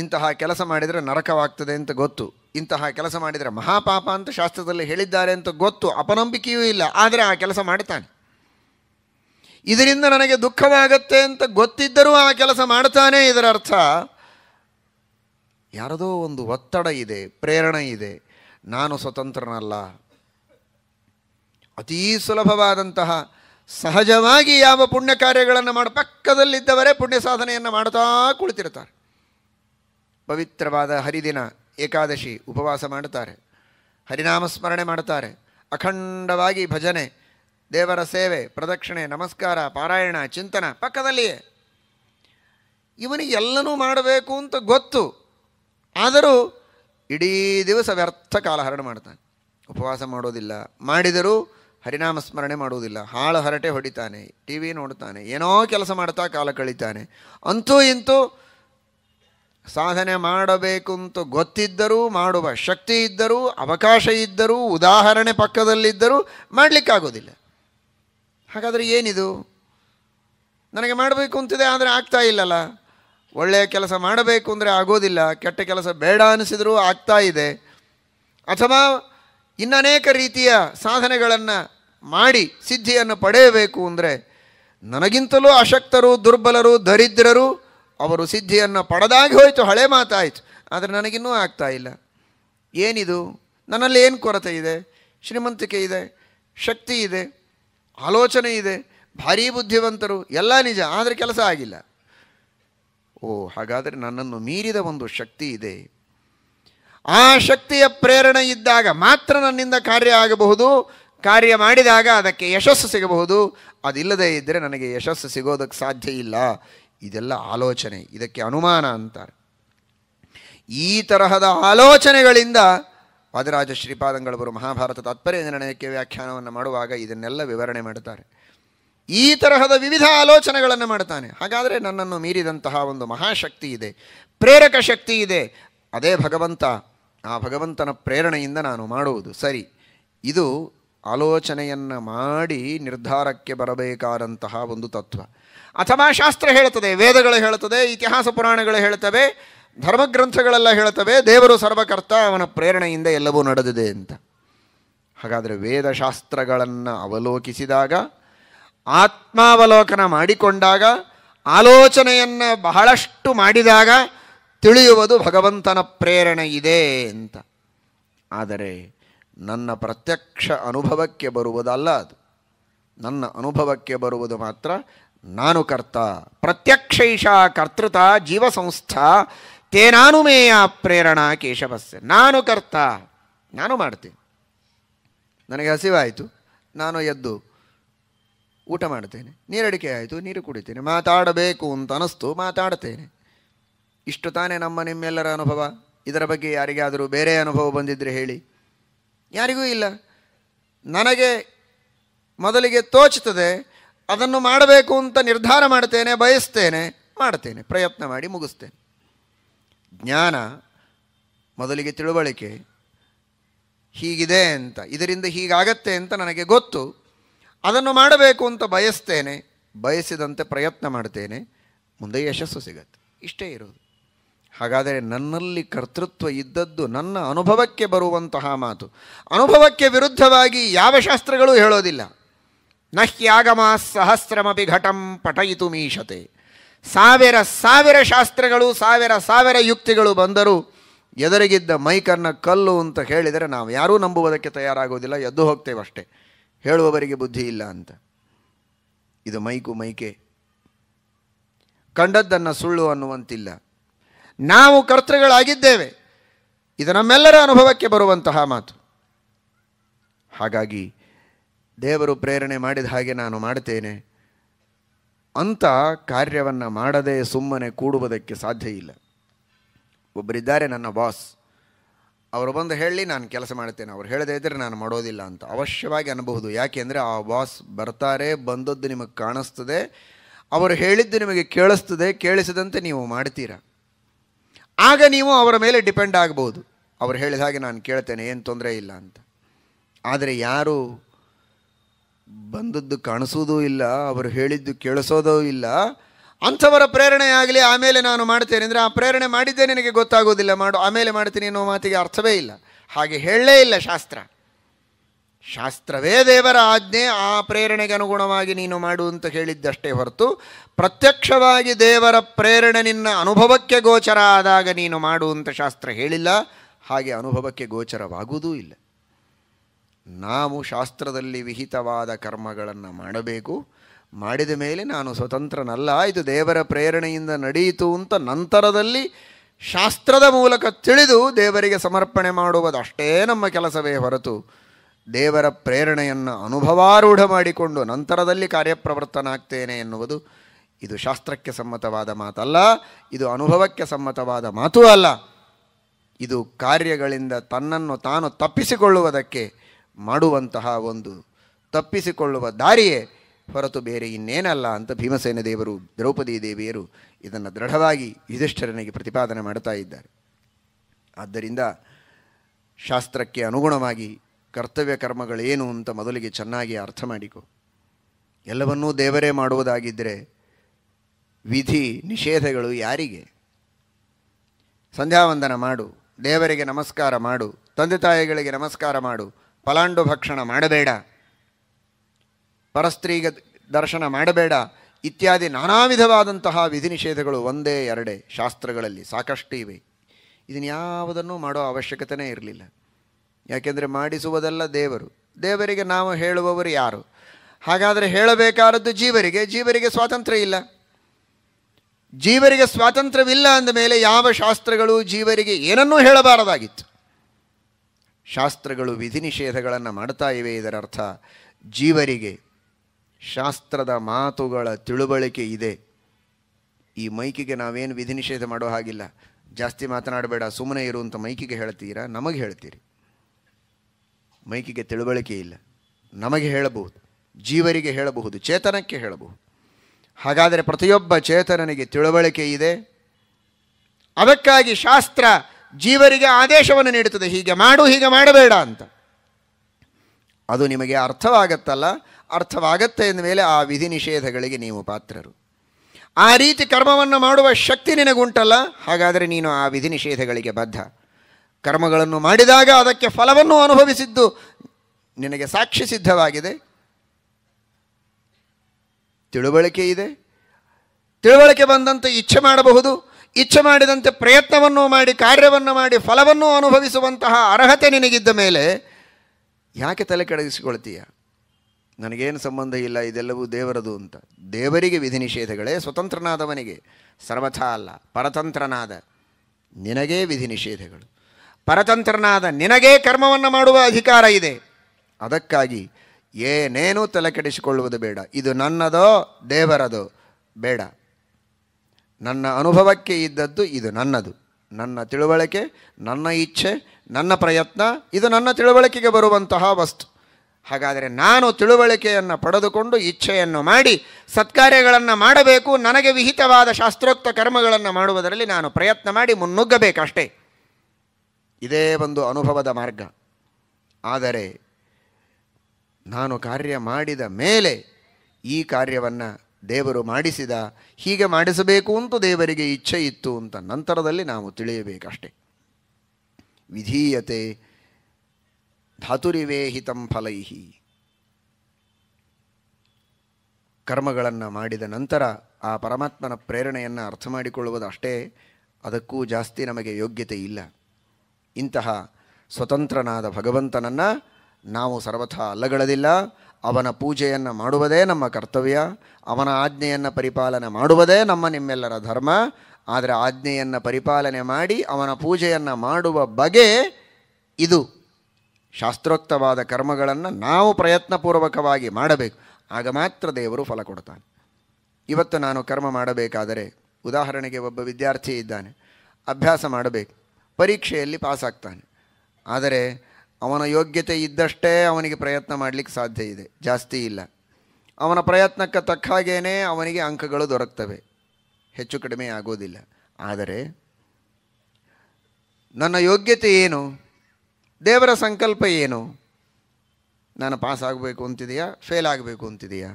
Speaker 1: ಇಂತಹ ಕೆಲಸ ಮಾಡಿದರೆ ನರಕವಾಗ್ತದೆ ಅಂತ ಗೊತ್ತು ಇಂತಹ ಕೆಲಸ ಮಾಡಿದರೆ ಮಹಾಪಾಪ ಅಂತ ಶಾಸ್ತ್ರದಲ್ಲಿ ಹೇಳಿದ್ದಾರೆ ಅಂತ ಗೊತ್ತು ಅಪನಂಬಿಕೆಯೂ ಇಲ್ಲ ಆದರೆ ಆ ಕೆಲಸ ಮಾಡ್ತಾನೆ ಇದರಿಂದ ನನಗೆ ದುಃಖವಾಗತ್ತೆ ಅಂತ ಗೊತ್ತಿದ್ದರೂ ಆ ಕೆಲಸ ಮಾಡ್ತಾನೆ ಇದರ ಅರ್ಥ ಯಾರದೋ ಒಂದು ಒತ್ತಡ ಇದೆ ಪ್ರೇರಣೆ ಇದೆ ನಾನು ಸ್ವತಂತ್ರನಲ್ಲ ಅತೀ ಸುಲಭವಾದಂತಹ ಸಹಜವಾಗಿ ಯಾವ ಪುಣ್ಯ ಕಾರ್ಯಗಳನ್ನು ಮಾಡಿ ಪಕ್ಕದಲ್ಲಿದ್ದವರೇ ಪುಣ್ಯ ಸಾಧನೆಯನ್ನು ಮಾಡ್ತಾ ಕುಳಿತಿರ್ತಾರೆ ಪವಿತ್ರವಾದ ಹರಿದಿನ ಏಕಾದಶಿ ಉಪವಾಸ ಮಾಡುತ್ತಾರೆ ಹರಿನಾಮ ಸ್ಮರಣೆ ಮಾಡುತ್ತಾರೆ ಅಖಂಡವಾಗಿ ಭಜನೆ ದೇವರ ಸೇವೆ ಪ್ರದಕ್ಷಿಣೆ ನಮಸ್ಕಾರ ಪಾರಾಯಣ ಚಿಂತನ ಪಕ್ಕದಲ್ಲಿಯೇ ಇವನಿಗೆಲ್ಲನೂ ಮಾಡಬೇಕು ಅಂತ ಗೊತ್ತು ಆದರೂ ಇಡೀ ದಿವಸ ವ್ಯರ್ಥ ಕಾಲಹರಣ ಮಾಡ್ತಾನೆ ಉಪವಾಸ ಮಾಡೋದಿಲ್ಲ ಮಾಡಿದರೂ ಹರಿನಾಮ ಸ್ಮರಣೆ ಮಾಡುವುದಿಲ್ಲ ಹಾಳು ಹರಟೆ ಹೊಡಿತಾನೆ ಟಿ ವಿ ನೋಡ್ತಾನೆ ಏನೋ ಕೆಲಸ ಮಾಡ್ತಾ ಕಾಲ ಕಳೀತಾನೆ ಅಂತೂ ಇಂತೂ ಸಾಧನೆ ಮಾಡಬೇಕು ಅಂತ ಗೊತ್ತಿದ್ದರೂ ಮಾಡುವ ಶಕ್ತಿ ಇದ್ದರೂ ಅವಕಾಶ ಇದ್ದರೂ ಉದಾಹರಣೆ ಪಕ್ಕದಲ್ಲಿದ್ದರೂ ಮಾಡಲಿಕ್ಕಾಗೋದಿಲ್ಲ ಹಾಗಾದರೆ ಏನಿದು ನನಗೆ ಮಾಡಬೇಕು ಅಂತಿದೆ ಆದರೆ ಆಗ್ತಾ ಇಲ್ಲಲ್ಲ ಒಳ್ಳೆಯ ಕೆಲಸ ಮಾಡಬೇಕು ಅಂದರೆ ಆಗೋದಿಲ್ಲ ಕೆಟ್ಟ ಕೆಲಸ ಬೇಡ ಅನಿಸಿದರೂ ಆಗ್ತಾ ಇದೆ ಅಥವಾ ಇನ್ನನೇಕ ರೀತಿಯ ಸಾಧನೆಗಳನ್ನು ಮಾಡಿ ಸಿದ್ಧಿಯನ್ನು ಪಡೆಯಬೇಕು ಅಂದರೆ ನನಗಿಂತಲೂ ಅಶಕ್ತರು ದುರ್ಬಲರು ದರಿದ್ರರು ಅವರು ಸಿದ್ಧಿಯನ್ನು ಪಡೆದಾಗಿ ಹೋಯಿತು ಹಳೆ ಮಾತಾಯಿತು ಆದರೆ ನನಗಿನ್ನೂ ಆಗ್ತಾ ಇಲ್ಲ ಏನಿದು ನನ್ನಲ್ಲಿ ಏನು ಕೊರತೆ ಇದೆ ಶ್ರೀಮಂತಿಕೆ ಇದೆ ಶಕ್ತಿ ಇದೆ ಆಲೋಚನೆ ಇದೆ ಭಾರೀ ಬುದ್ಧಿವಂತರು ಎಲ್ಲ ನಿಜ ಆದರೆ ಕೆಲಸ ಆಗಿಲ್ಲ ಓ ಹಾಗಾದರೆ ನನ್ನನ್ನು ಮೀರಿದ ಒಂದು ಶಕ್ತಿ ಇದೆ ಆ ಶಕ್ತಿಯ ಪ್ರೇರಣೆ ಇದ್ದಾಗ ಮಾತ್ರ ನನ್ನಿಂದ ಕಾರ್ಯ ಆಗಬಹುದು ಕಾರ್ಯ ಮಾಡಿದಾಗ ಅದಕ್ಕೆ ಯಶಸ್ಸು ಸಿಗಬಹುದು ಅದಿಲ್ಲದೆ ಇದ್ದರೆ ನನಗೆ ಯಶಸ್ಸು ಸಿಗೋದಕ್ಕೆ ಸಾಧ್ಯ ಇಲ್ಲ ಇದೆಲ್ಲ ಆಲೋಚನೆ ಇದಕ್ಕೆ ಅನುಮಾನ ಅಂತಾರೆ ಈ ತರಹದ ಆಲೋಚನೆಗಳಿಂದ ವಾದರಾಜ ಶ್ರೀಪಾದಂಗಳವರು ಮಹಾಭಾರತ ತಾತ್ಪರ್ಯ ನಿರ್ಣಯಕ್ಕೆ ವ್ಯಾಖ್ಯಾನವನ್ನು ಮಾಡುವಾಗ ಇದನ್ನೆಲ್ಲ ವಿವರಣೆ ಮಾಡ್ತಾರೆ ಈ ತರಹದ ವಿವಿಧ ಆಲೋಚನೆಗಳನ್ನು ಮಾಡ್ತಾನೆ ಹಾಗಾದರೆ ನನ್ನನ್ನು ಮೀರಿದಂತಹ ಒಂದು ಮಹಾಶಕ್ತಿ ಇದೆ ಪ್ರೇರಕ ಶಕ್ತಿ ಇದೆ ಅದೇ ಭಗವಂತ ಆ ಭಗವಂತನ ಪ್ರೇರಣೆಯಿಂದ ನಾನು ಮಾಡುವುದು ಸರಿ ಇದು ಆಲೋಚನೆಯನ್ನು ಮಾಡಿ ನಿರ್ಧಾರಕ್ಕೆ ಬರಬೇಕಾದಂತಹ ಒಂದು ತತ್ವ ಅಥವಾ ಶಾಸ್ತ್ರ ಹೇಳುತ್ತದೆ ವೇದಗಳು ಹೇಳುತ್ತದೆ ಇತಿಹಾಸ ಪುರಾಣಗಳು ಹೇಳ್ತವೆ ಧರ್ಮಗ್ರಂಥಗಳೆಲ್ಲ ಹೇಳ್ತವೆ ದೇವರು ಸರ್ವಕರ್ತ ಅವನ ಪ್ರೇರಣೆಯಿಂದ ಎಲ್ಲವೂ ನಡೆದಿದೆ ಅಂತ ಹಾಗಾದರೆ ವೇದಶಾಸ್ತ್ರಗಳನ್ನು ಅವಲೋಕಿಸಿದಾಗ ಆತ್ಮಾವಲೋಕನ ಮಾಡಿಕೊಂಡಾಗ ಆಲೋಚನೆಯನ್ನು ಬಹಳಷ್ಟು ಮಾಡಿದಾಗ ತಿಳಿಯುವುದು ಭಗವಂತನ ಪ್ರೇರಣೆ ಇದೆ ಅಂತ ಆದರೆ ನನ್ನ ಪ್ರತ್ಯಕ್ಷ ಅನುಭವಕ್ಕೆ ಬರುವುದಲ್ಲ ಅದು ನನ್ನ ಅನುಭವಕ್ಕೆ ಬರುವುದು ಮಾತ್ರ ನಾನು ಕರ್ತ ಪ್ರತ್ಯಕ್ಷೈಷ ಕರ್ತೃತ ಸಂಸ್ಥಾ ತೇನಾನುಮೇಯ ಪ್ರೇರಣಾ ಕೇಶವಸ್ಯ ನಾನು ಕರ್ತ ನಾನು ಮಾಡ್ತೇನೆ ನನಗೆ ಹಸಿವಾಯಿತು ನಾನು ಎದ್ದು ಊಟ ಮಾಡ್ತೇನೆ ನೀರಡಿಕೆ ಆಯಿತು ನೀರು ಕುಡಿತೇನೆ ಮಾತಾಡಬೇಕು ಅಂತ ಅನಿಸ್ತು ಮಾತಾಡ್ತೇನೆ ಇಷ್ಟು ತಾನೇ ನಮ್ಮ ನಿಮ್ಮೆಲ್ಲರ ಅನುಭವ ಇದರ ಬಗ್ಗೆ ಯಾರಿಗಾದರೂ ಬೇರೆ ಅನುಭವ ಬಂದಿದ್ದರೆ ಹೇಳಿ ಯಾರಿಗೂ ಇಲ್ಲ ನನಗೆ ಮೊದಲಿಗೆ ತೋಚುತ್ತದೆ ಅದನ್ನು ಮಾಡಬೇಕು ಅಂತ ನಿರ್ಧಾರ ಮಾಡ್ತೇನೆ ಬಯಸ್ತೇನೆ ಮಾಡ್ತೇನೆ ಪ್ರಯತ್ನ ಮಾಡಿ ಮುಗಿಸ್ತೇನೆ ಜ್ಞಾನ ಮೊದಲಿಗೆ ತಿಳುವಳಿಕೆ ಹೀಗಿದೆ ಅಂತ ಇದರಿಂದ ಹೀಗಾಗತ್ತೆ ಅಂತ ನನಗೆ ಗೊತ್ತು ಅದನ್ನು ಮಾಡಬೇಕು ಅಂತ ಬಯಸ್ತೇನೆ ಬಯಸಿದಂತೆ ಪ್ರಯತ್ನ ಮಾಡ್ತೇನೆ ಮುಂದೆ ಯಶಸ್ಸು ಸಿಗತ್ತೆ ಇಷ್ಟೇ ಇರೋದು ಹಾಗಾದರೆ ನನ್ನಲ್ಲಿ ಕರ್ತೃತ್ವ ಇದ್ದದ್ದು ನನ್ನ ಅನುಭವಕ್ಕೆ ಬರುವಂತಹ ಮಾತು ಅನುಭವಕ್ಕೆ ವಿರುದ್ಧವಾಗಿ ಯಾವ ಶಾಸ್ತ್ರಗಳೂ ಹೇಳೋದಿಲ್ಲ ನಹ್ಯಾಗಮ ಸಹಸ್ರಮಪಿ ಘಟಂ ಪಟಯಿತು ಮೀಶತೆ ಸಾವಿರ ಸಾವಿರ ಶಾಸ್ತ್ರಗಳು ಸಾವಿರ ಸಾವಿರ ಯುಕ್ತಿಗಳು ಬಂದರೂ ಎದುರಿಗಿದ್ದ ಮೈಕನ್ನು ಕಲ್ಲು ಅಂತ ಹೇಳಿದರೆ ನಾವು ಯಾರೂ ನಂಬುವುದಕ್ಕೆ ತಯಾರಾಗೋದಿಲ್ಲ ಎದ್ದು ಹೋಗ್ತೇವಷ್ಟೇ ಹೇಳುವವರಿಗೆ ಬುದ್ಧಿ ಇಲ್ಲ ಅಂತ ಇದು ಮೈಕು ಮೈಕೆ ಕಂಡದ್ದನ್ನು ಸುಳ್ಳು ಅನ್ನುವಂತಿಲ್ಲ ನಾವು ಕರ್ತೃಗಳಾಗಿದ್ದೇವೆ ಇದು ನಮ್ಮೆಲ್ಲರ ಅನುಭವಕ್ಕೆ ಬರುವಂತಹ ಮಾತು ಹಾಗಾಗಿ ದೇವರು ಪ್ರೇರಣೆ ಮಾಡಿದ ಹಾಗೆ ನಾನು ಮಾಡ್ತೇನೆ ಅಂತ ಕಾರ್ಯವನ್ನು ಮಾಡದೇ ಸುಮ್ಮನೆ ಕೂಡುವುದಕ್ಕೆ ಸಾಧ್ಯ ಇಲ್ಲ ಒಬ್ಬರಿದ್ದಾರೆ ನನ್ನ ಬಾಸ್ ಅವರು ಬಂದು ಹೇಳಿ ನಾನು ಕೆಲಸ ಮಾಡ್ತೇನೆ ಅವ್ರು ಹೇಳದೇ ಇದ್ದರೆ ನಾನು ಮಾಡೋದಿಲ್ಲ ಅಂತ ಅವಶ್ಯವಾಗಿ ಅನ್ನಬಹುದು ಅಂದರೆ ಆ ಬಾಸ್ ಬರ್ತಾರೆ ಬಂದದ್ದು ನಿಮಗೆ ಕಾಣಿಸ್ತದೆ ಅವರು ಹೇಳಿದ್ದು ನಿಮಗೆ ಕೇಳಿಸ್ತದೆ ಕೇಳಿಸದಂತೆ ನೀವು ಮಾಡ್ತೀರಾ ಆಗ ನೀವು ಅವರ ಮೇಲೆ ಡಿಪೆಂಡ್ ಆಗ್ಬೋದು ಅವ್ರು ಹೇಳಿದ ಹಾಗೆ ನಾನು ಕೇಳ್ತೇನೆ ಏನು ತೊಂದರೆ ಇಲ್ಲ ಅಂತ ಆದರೆ ಯಾರು ಬಂದದ್ದು ಕಾಣಿಸೋದೂ ಇಲ್ಲ ಅವರು ಹೇಳಿದ್ದು ಕೇಳಿಸೋದೂ ಇಲ್ಲ ಅಂಥವರ ಪ್ರೇರಣೆ ಆಗಲಿ ಆಮೇಲೆ ನಾನು ಮಾಡ್ತೇನೆ ಅಂದರೆ ಆ ಪ್ರೇರಣೆ ಮಾಡಿದ್ದೇ ನಿನಗೆ ಗೊತ್ತಾಗೋದಿಲ್ಲ ಮಾಡು ಆಮೇಲೆ ಮಾಡ್ತೀನಿ ಅನ್ನೋ ಮಾತಿಗೆ ಅರ್ಥವೇ ಇಲ್ಲ ಹಾಗೆ ಹೇಳಲೇ ಇಲ್ಲ ಶಾಸ್ತ್ರ ಶಾಸ್ತ್ರವೇ ದೇವರ ಆಜ್ಞೆ ಆ ಪ್ರೇರಣೆಗೆ ಅನುಗುಣವಾಗಿ ನೀನು ಮಾಡು ಅಂತ ಹೇಳಿದ್ದಷ್ಟೇ ಹೊರತು ಪ್ರತ್ಯಕ್ಷವಾಗಿ ದೇವರ ಪ್ರೇರಣೆ ನಿನ್ನ ಅನುಭವಕ್ಕೆ ಗೋಚರ ಆದಾಗ ನೀನು ಮಾಡು ಅಂತ ಶಾಸ್ತ್ರ ಹೇಳಿಲ್ಲ ಹಾಗೆ ಅನುಭವಕ್ಕೆ ಗೋಚರವಾಗುವುದೂ ಇಲ್ಲ ನಾವು ಶಾಸ್ತ್ರದಲ್ಲಿ ವಿಹಿತವಾದ ಕರ್ಮಗಳನ್ನು ಮಾಡಬೇಕು ಮಾಡಿದ ಮೇಲೆ ನಾನು ಸ್ವತಂತ್ರನಲ್ಲ ಇದು ದೇವರ ಪ್ರೇರಣೆಯಿಂದ ನಡೆಯಿತು ಅಂತ ನಂತರದಲ್ಲಿ ಶಾಸ್ತ್ರದ ಮೂಲಕ ತಿಳಿದು ದೇವರಿಗೆ ಸಮರ್ಪಣೆ ಮಾಡುವುದಷ್ಟೇ ನಮ್ಮ ಕೆಲಸವೇ ಹೊರತು ದೇವರ ಪ್ರೇರಣೆಯನ್ನು ಅನುಭವಾರೂಢ ಮಾಡಿಕೊಂಡು ನಂತರದಲ್ಲಿ ಕಾರ್ಯಪ್ರವರ್ತನಾಗ್ತೇನೆ ಎನ್ನುವುದು ಇದು ಶಾಸ್ತ್ರಕ್ಕೆ ಸಮ್ಮತವಾದ ಮಾತಲ್ಲ ಇದು ಅನುಭವಕ್ಕೆ ಸಮ್ಮತವಾದ ಮಾತೂ ಅಲ್ಲ ಇದು ಕಾರ್ಯಗಳಿಂದ ತನ್ನನ್ನು ತಾನು ತಪ್ಪಿಸಿಕೊಳ್ಳುವುದಕ್ಕೆ ಮಾಡುವಂತಹ ಒಂದು ತಪ್ಪಿಸಿಕೊಳ್ಳುವ ದಾರಿಯೇ ಹೊರತು ಬೇರೆ ಇನ್ನೇನಲ್ಲ ಅಂತ ಭೀಮಸೇನ ದೇವರು ದ್ರೌಪದಿ ದೇವಿಯರು ಇದನ್ನು ದೃಢವಾಗಿ ಯುಧಿಷ್ಠರನಿಗೆ ಪ್ರತಿಪಾದನೆ ಮಾಡುತ್ತಾ ಇದ್ದಾರೆ ಆದ್ದರಿಂದ ಶಾಸ್ತ್ರಕ್ಕೆ ಅನುಗುಣವಾಗಿ ಕರ್ತವ್ಯ ಕರ್ಮಗಳೇನು ಅಂತ ಮೊದಲಿಗೆ ಚೆನ್ನಾಗಿ ಅರ್ಥ ಮಾಡಿಕೊ ಎಲ್ಲವನ್ನೂ ದೇವರೇ ಮಾಡುವುದಾಗಿದ್ದರೆ ವಿಧಿ ನಿಷೇಧಗಳು ಯಾರಿಗೆ ಸಂಧ್ಯಾವಂದನ ಮಾಡು ದೇವರಿಗೆ ನಮಸ್ಕಾರ ಮಾಡು ತಂದೆ ತಾಯಿಗಳಿಗೆ ನಮಸ್ಕಾರ ಮಾಡು ಪಲಾಂಡು ಭಕ್ಷಣ ಮಾಡಬೇಡ ಪರಸ್ತ್ರೀಗ ದರ್ಶನ ಮಾಡಬೇಡ ಇತ್ಯಾದಿ ನಾನಾ ವಿಧವಾದಂತಹ ವಿಧಿ ನಿಷೇಧಗಳು ಒಂದೇ ಎರಡೇ ಶಾಸ್ತ್ರಗಳಲ್ಲಿ ಸಾಕಷ್ಟು ಇವೆ ಇದನ್ನು ಯಾವುದನ್ನು ಮಾಡೋ ಅವಶ್ಯಕತೆನೇ ಇರಲಿಲ್ಲ ಯಾಕೆಂದರೆ ಮಾಡಿಸುವುದಲ್ಲ ದೇವರು ದೇವರಿಗೆ ನಾವು ಹೇಳುವವರು ಯಾರು ಹಾಗಾದರೆ ಹೇಳಬೇಕಾದದ್ದು ಜೀವರಿಗೆ ಜೀವರಿಗೆ ಸ್ವಾತಂತ್ರ್ಯ ಇಲ್ಲ ಜೀವರಿಗೆ ಸ್ವಾತಂತ್ರ್ಯವಿಲ್ಲ ಅಂದ ಮೇಲೆ ಯಾವ ಶಾಸ್ತ್ರಗಳು ಜೀವರಿಗೆ ಏನನ್ನೂ ಹೇಳಬಾರದಾಗಿತ್ತು ಶಾಸ್ತ್ರಗಳು ವಿಧಿ ನಿಷೇಧಗಳನ್ನು ಮಾಡ್ತಾ ಇವೆ ಇದರರ್ಥ ಜೀವರಿಗೆ ಶಾಸ್ತ್ರದ ಮಾತುಗಳ ತಿಳುವಳಿಕೆ ಇದೆ ಈ ಮೈಕಿಗೆ ನಾವೇನು ವಿಧಿ ನಿಷೇಧ ಮಾಡೋ ಹಾಗಿಲ್ಲ ಜಾಸ್ತಿ ಮಾತನಾಡಬೇಡ ಸುಮ್ಮನೆ ಇರುವಂಥ ಮೈಕಿಗೆ ಹೇಳ್ತೀರಾ ನಮಗೆ ಹೇಳ್ತೀರಿ ಮೈಕಿಗೆ ತಿಳುವಳಿಕೆ ಇಲ್ಲ ನಮಗೆ ಹೇಳಬಹುದು ಜೀವರಿಗೆ ಹೇಳಬಹುದು ಚೇತನಕ್ಕೆ ಹೇಳಬಹುದು ಹಾಗಾದರೆ ಪ್ರತಿಯೊಬ್ಬ ಚೇತನನಿಗೆ ತಿಳುವಳಿಕೆ ಇದೆ ಅದಕ್ಕಾಗಿ ಶಾಸ್ತ್ರ ಜೀವರಿಗೆ ಆದೇಶವನ್ನು ನೀಡುತ್ತದೆ ಹೀಗೆ ಮಾಡು ಹೀಗೆ ಮಾಡಬೇಡ ಅಂತ ಅದು ನಿಮಗೆ ಅರ್ಥವಾಗತ್ತಲ್ಲ ಅರ್ಥವಾಗತ್ತೆ ಎಂದ ಮೇಲೆ ಆ ವಿಧಿ ನಿಷೇಧಗಳಿಗೆ ನೀವು ಪಾತ್ರರು ಆ ರೀತಿ ಕರ್ಮವನ್ನು ಮಾಡುವ ಶಕ್ತಿ ನಿನಗುಂಟಲ್ಲ ಹಾಗಾದರೆ ನೀನು ಆ ವಿಧಿ ನಿಷೇಧಗಳಿಗೆ ಬದ್ಧ ಕರ್ಮಗಳನ್ನು ಮಾಡಿದಾಗ ಅದಕ್ಕೆ ಫಲವನ್ನು ಅನುಭವಿಸಿದ್ದು ನಿನಗೆ ಸಾಕ್ಷಿ ಸಿದ್ಧವಾಗಿದೆ ತಿಳುವಳಿಕೆ ಇದೆ ತಿಳುವಳಿಕೆ ಬಂದಂತೆ ಇಚ್ಛೆ ಮಾಡಬಹುದು ಇಚ್ಛೆ ಮಾಡಿದಂತೆ ಪ್ರಯತ್ನವನ್ನು ಮಾಡಿ ಕಾರ್ಯವನ್ನು ಮಾಡಿ ಫಲವನ್ನು ಅನುಭವಿಸುವಂತಹ ಅರ್ಹತೆ ನಿನಗಿದ್ದ ಮೇಲೆ ಯಾಕೆ ತಲೆ ಕೆಡಗಿಸಿಕೊಳ್ತೀಯ ನನಗೇನು ಸಂಬಂಧ ಇಲ್ಲ ಇದೆಲ್ಲವೂ ದೇವರದು ಅಂತ ದೇವರಿಗೆ ವಿಧಿ ನಿಷೇಧಗಳೇ ಸ್ವತಂತ್ರನಾದವನಿಗೆ ಸರ್ವಥಾ ಅಲ್ಲ ಪರತಂತ್ರನಾದ ನಿನಗೇ ವಿಧಿ ನಿಷೇಧಗಳು ಪರತಂತ್ರನಾದ ನಿನಗೇ ಕರ್ಮವನ್ನು ಮಾಡುವ ಅಧಿಕಾರ ಇದೆ ಅದಕ್ಕಾಗಿ ಏನೇನೂ ತಲೆಕೆಡಿಸಿಕೊಳ್ಳುವುದು ಬೇಡ ಇದು ನನ್ನದೋ ದೇವರದೋ ಬೇಡ ನನ್ನ ಅನುಭವಕ್ಕೆ ಇದ್ದದ್ದು ಇದು ನನ್ನದು ನನ್ನ ತಿಳುವಳಿಕೆ ನನ್ನ ಇಚ್ಛೆ ನನ್ನ ಪ್ರಯತ್ನ ಇದು ನನ್ನ ತಿಳುವಳಿಕೆಗೆ ಬರುವಂತಹ ವಸ್ತು ಹಾಗಾದರೆ ನಾನು ತಿಳುವಳಿಕೆಯನ್ನು ಪಡೆದುಕೊಂಡು ಇಚ್ಛೆಯನ್ನು ಮಾಡಿ ಸತ್ಕಾರ್ಯಗಳನ್ನು ಮಾಡಬೇಕು ನನಗೆ ವಿಹಿತವಾದ ಶಾಸ್ತ್ರೋಕ್ತ ಕರ್ಮಗಳನ್ನು ಮಾಡುವುದರಲ್ಲಿ ನಾನು ಪ್ರಯತ್ನ ಮಾಡಿ ಮುನ್ನುಗ್ಗಬೇಕಷ್ಟೇ ಇದೇ ಒಂದು ಅನುಭವದ ಮಾರ್ಗ ಆದರೆ ನಾನು ಕಾರ್ಯ ಮಾಡಿದ ಮೇಲೆ ಈ ಕಾರ್ಯವನ್ನು ದೇವರು ಮಾಡಿಸಿದ ಹೀಗೆ ಮಾಡಿಸಬೇಕು ಅಂತ ದೇವರಿಗೆ ಇಚ್ಛೆ ಇತ್ತು ಅಂತ ನಂತರದಲ್ಲಿ ನಾವು ತಿಳಿಯಬೇಕಷ್ಟೆ ವಿಧೀಯತೆ ಧಾತುರಿವೇಹಿತಂ ಫಲೈಹಿ ಕರ್ಮಗಳನ್ನು ಮಾಡಿದ ನಂತರ ಆ ಪರಮಾತ್ಮನ ಪ್ರೇರಣೆಯನ್ನು ಅರ್ಥ ಮಾಡಿಕೊಳ್ಳುವುದು ಅಷ್ಟೇ ಅದಕ್ಕೂ ಜಾಸ್ತಿ ನಮಗೆ ಯೋಗ್ಯತೆ ಇಲ್ಲ ಇಂತಹ ಸ್ವತಂತ್ರನಾದ ಭಗವಂತನನ್ನು ನಾವು ಸರ್ವಥಾ ಅಲ್ಲಗಳದಿಲ್ಲ ಅವನ ಪೂಜೆಯನ್ನು ಮಾಡುವುದೇ ನಮ್ಮ ಕರ್ತವ್ಯ ಅವನ ಆಜ್ಞೆಯನ್ನು ಪರಿಪಾಲನೆ ಮಾಡುವುದೇ ನಮ್ಮ ನಿಮ್ಮೆಲ್ಲರ ಧರ್ಮ ಆದರೆ ಆಜ್ಞೆಯನ್ನು ಪರಿಪಾಲನೆ ಮಾಡಿ ಅವನ ಪೂಜೆಯನ್ನು ಮಾಡುವ ಬಗೆ ಇದು ಶಾಸ್ತ್ರೋಕ್ತವಾದ ಕರ್ಮಗಳನ್ನು ನಾವು ಪ್ರಯತ್ನಪೂರ್ವಕವಾಗಿ ಮಾಡಬೇಕು ಆಗ ಮಾತ್ರ ದೇವರು ಫಲ ಕೊಡ್ತಾನೆ ಇವತ್ತು ನಾನು ಕರ್ಮ ಮಾಡಬೇಕಾದರೆ ಉದಾಹರಣೆಗೆ ಒಬ್ಬ ವಿದ್ಯಾರ್ಥಿ ಇದ್ದಾನೆ ಅಭ್ಯಾಸ ಮಾಡಬೇಕು ಪರೀಕ್ಷೆಯಲ್ಲಿ ಪಾಸಾಗ್ತಾನೆ ಆದರೆ ಅವನ ಯೋಗ್ಯತೆ ಇದ್ದಷ್ಟೇ ಅವನಿಗೆ ಪ್ರಯತ್ನ ಮಾಡಲಿಕ್ಕೆ ಸಾಧ್ಯ ಇದೆ ಜಾಸ್ತಿ ಇಲ್ಲ ಅವನ ಪ್ರಯತ್ನಕ್ಕೆ ತಕ್ಕ ಹಾಗೇನೇ ಅವನಿಗೆ ಅಂಕಗಳು ದೊರಕ್ತವೆ ಹೆಚ್ಚು ಕಡಿಮೆ ಆಗೋದಿಲ್ಲ ಆದರೆ ನನ್ನ ಯೋಗ್ಯತೆ ಏನು ದೇವರ ಸಂಕಲ್ಪ ಏನು ನಾನು ಪಾಸ್ ಆಗಬೇಕು ಅಂತಿದೆಯಾ ಫೇಲ್ ಆಗಬೇಕು ಅಂತಿದೆಯಾ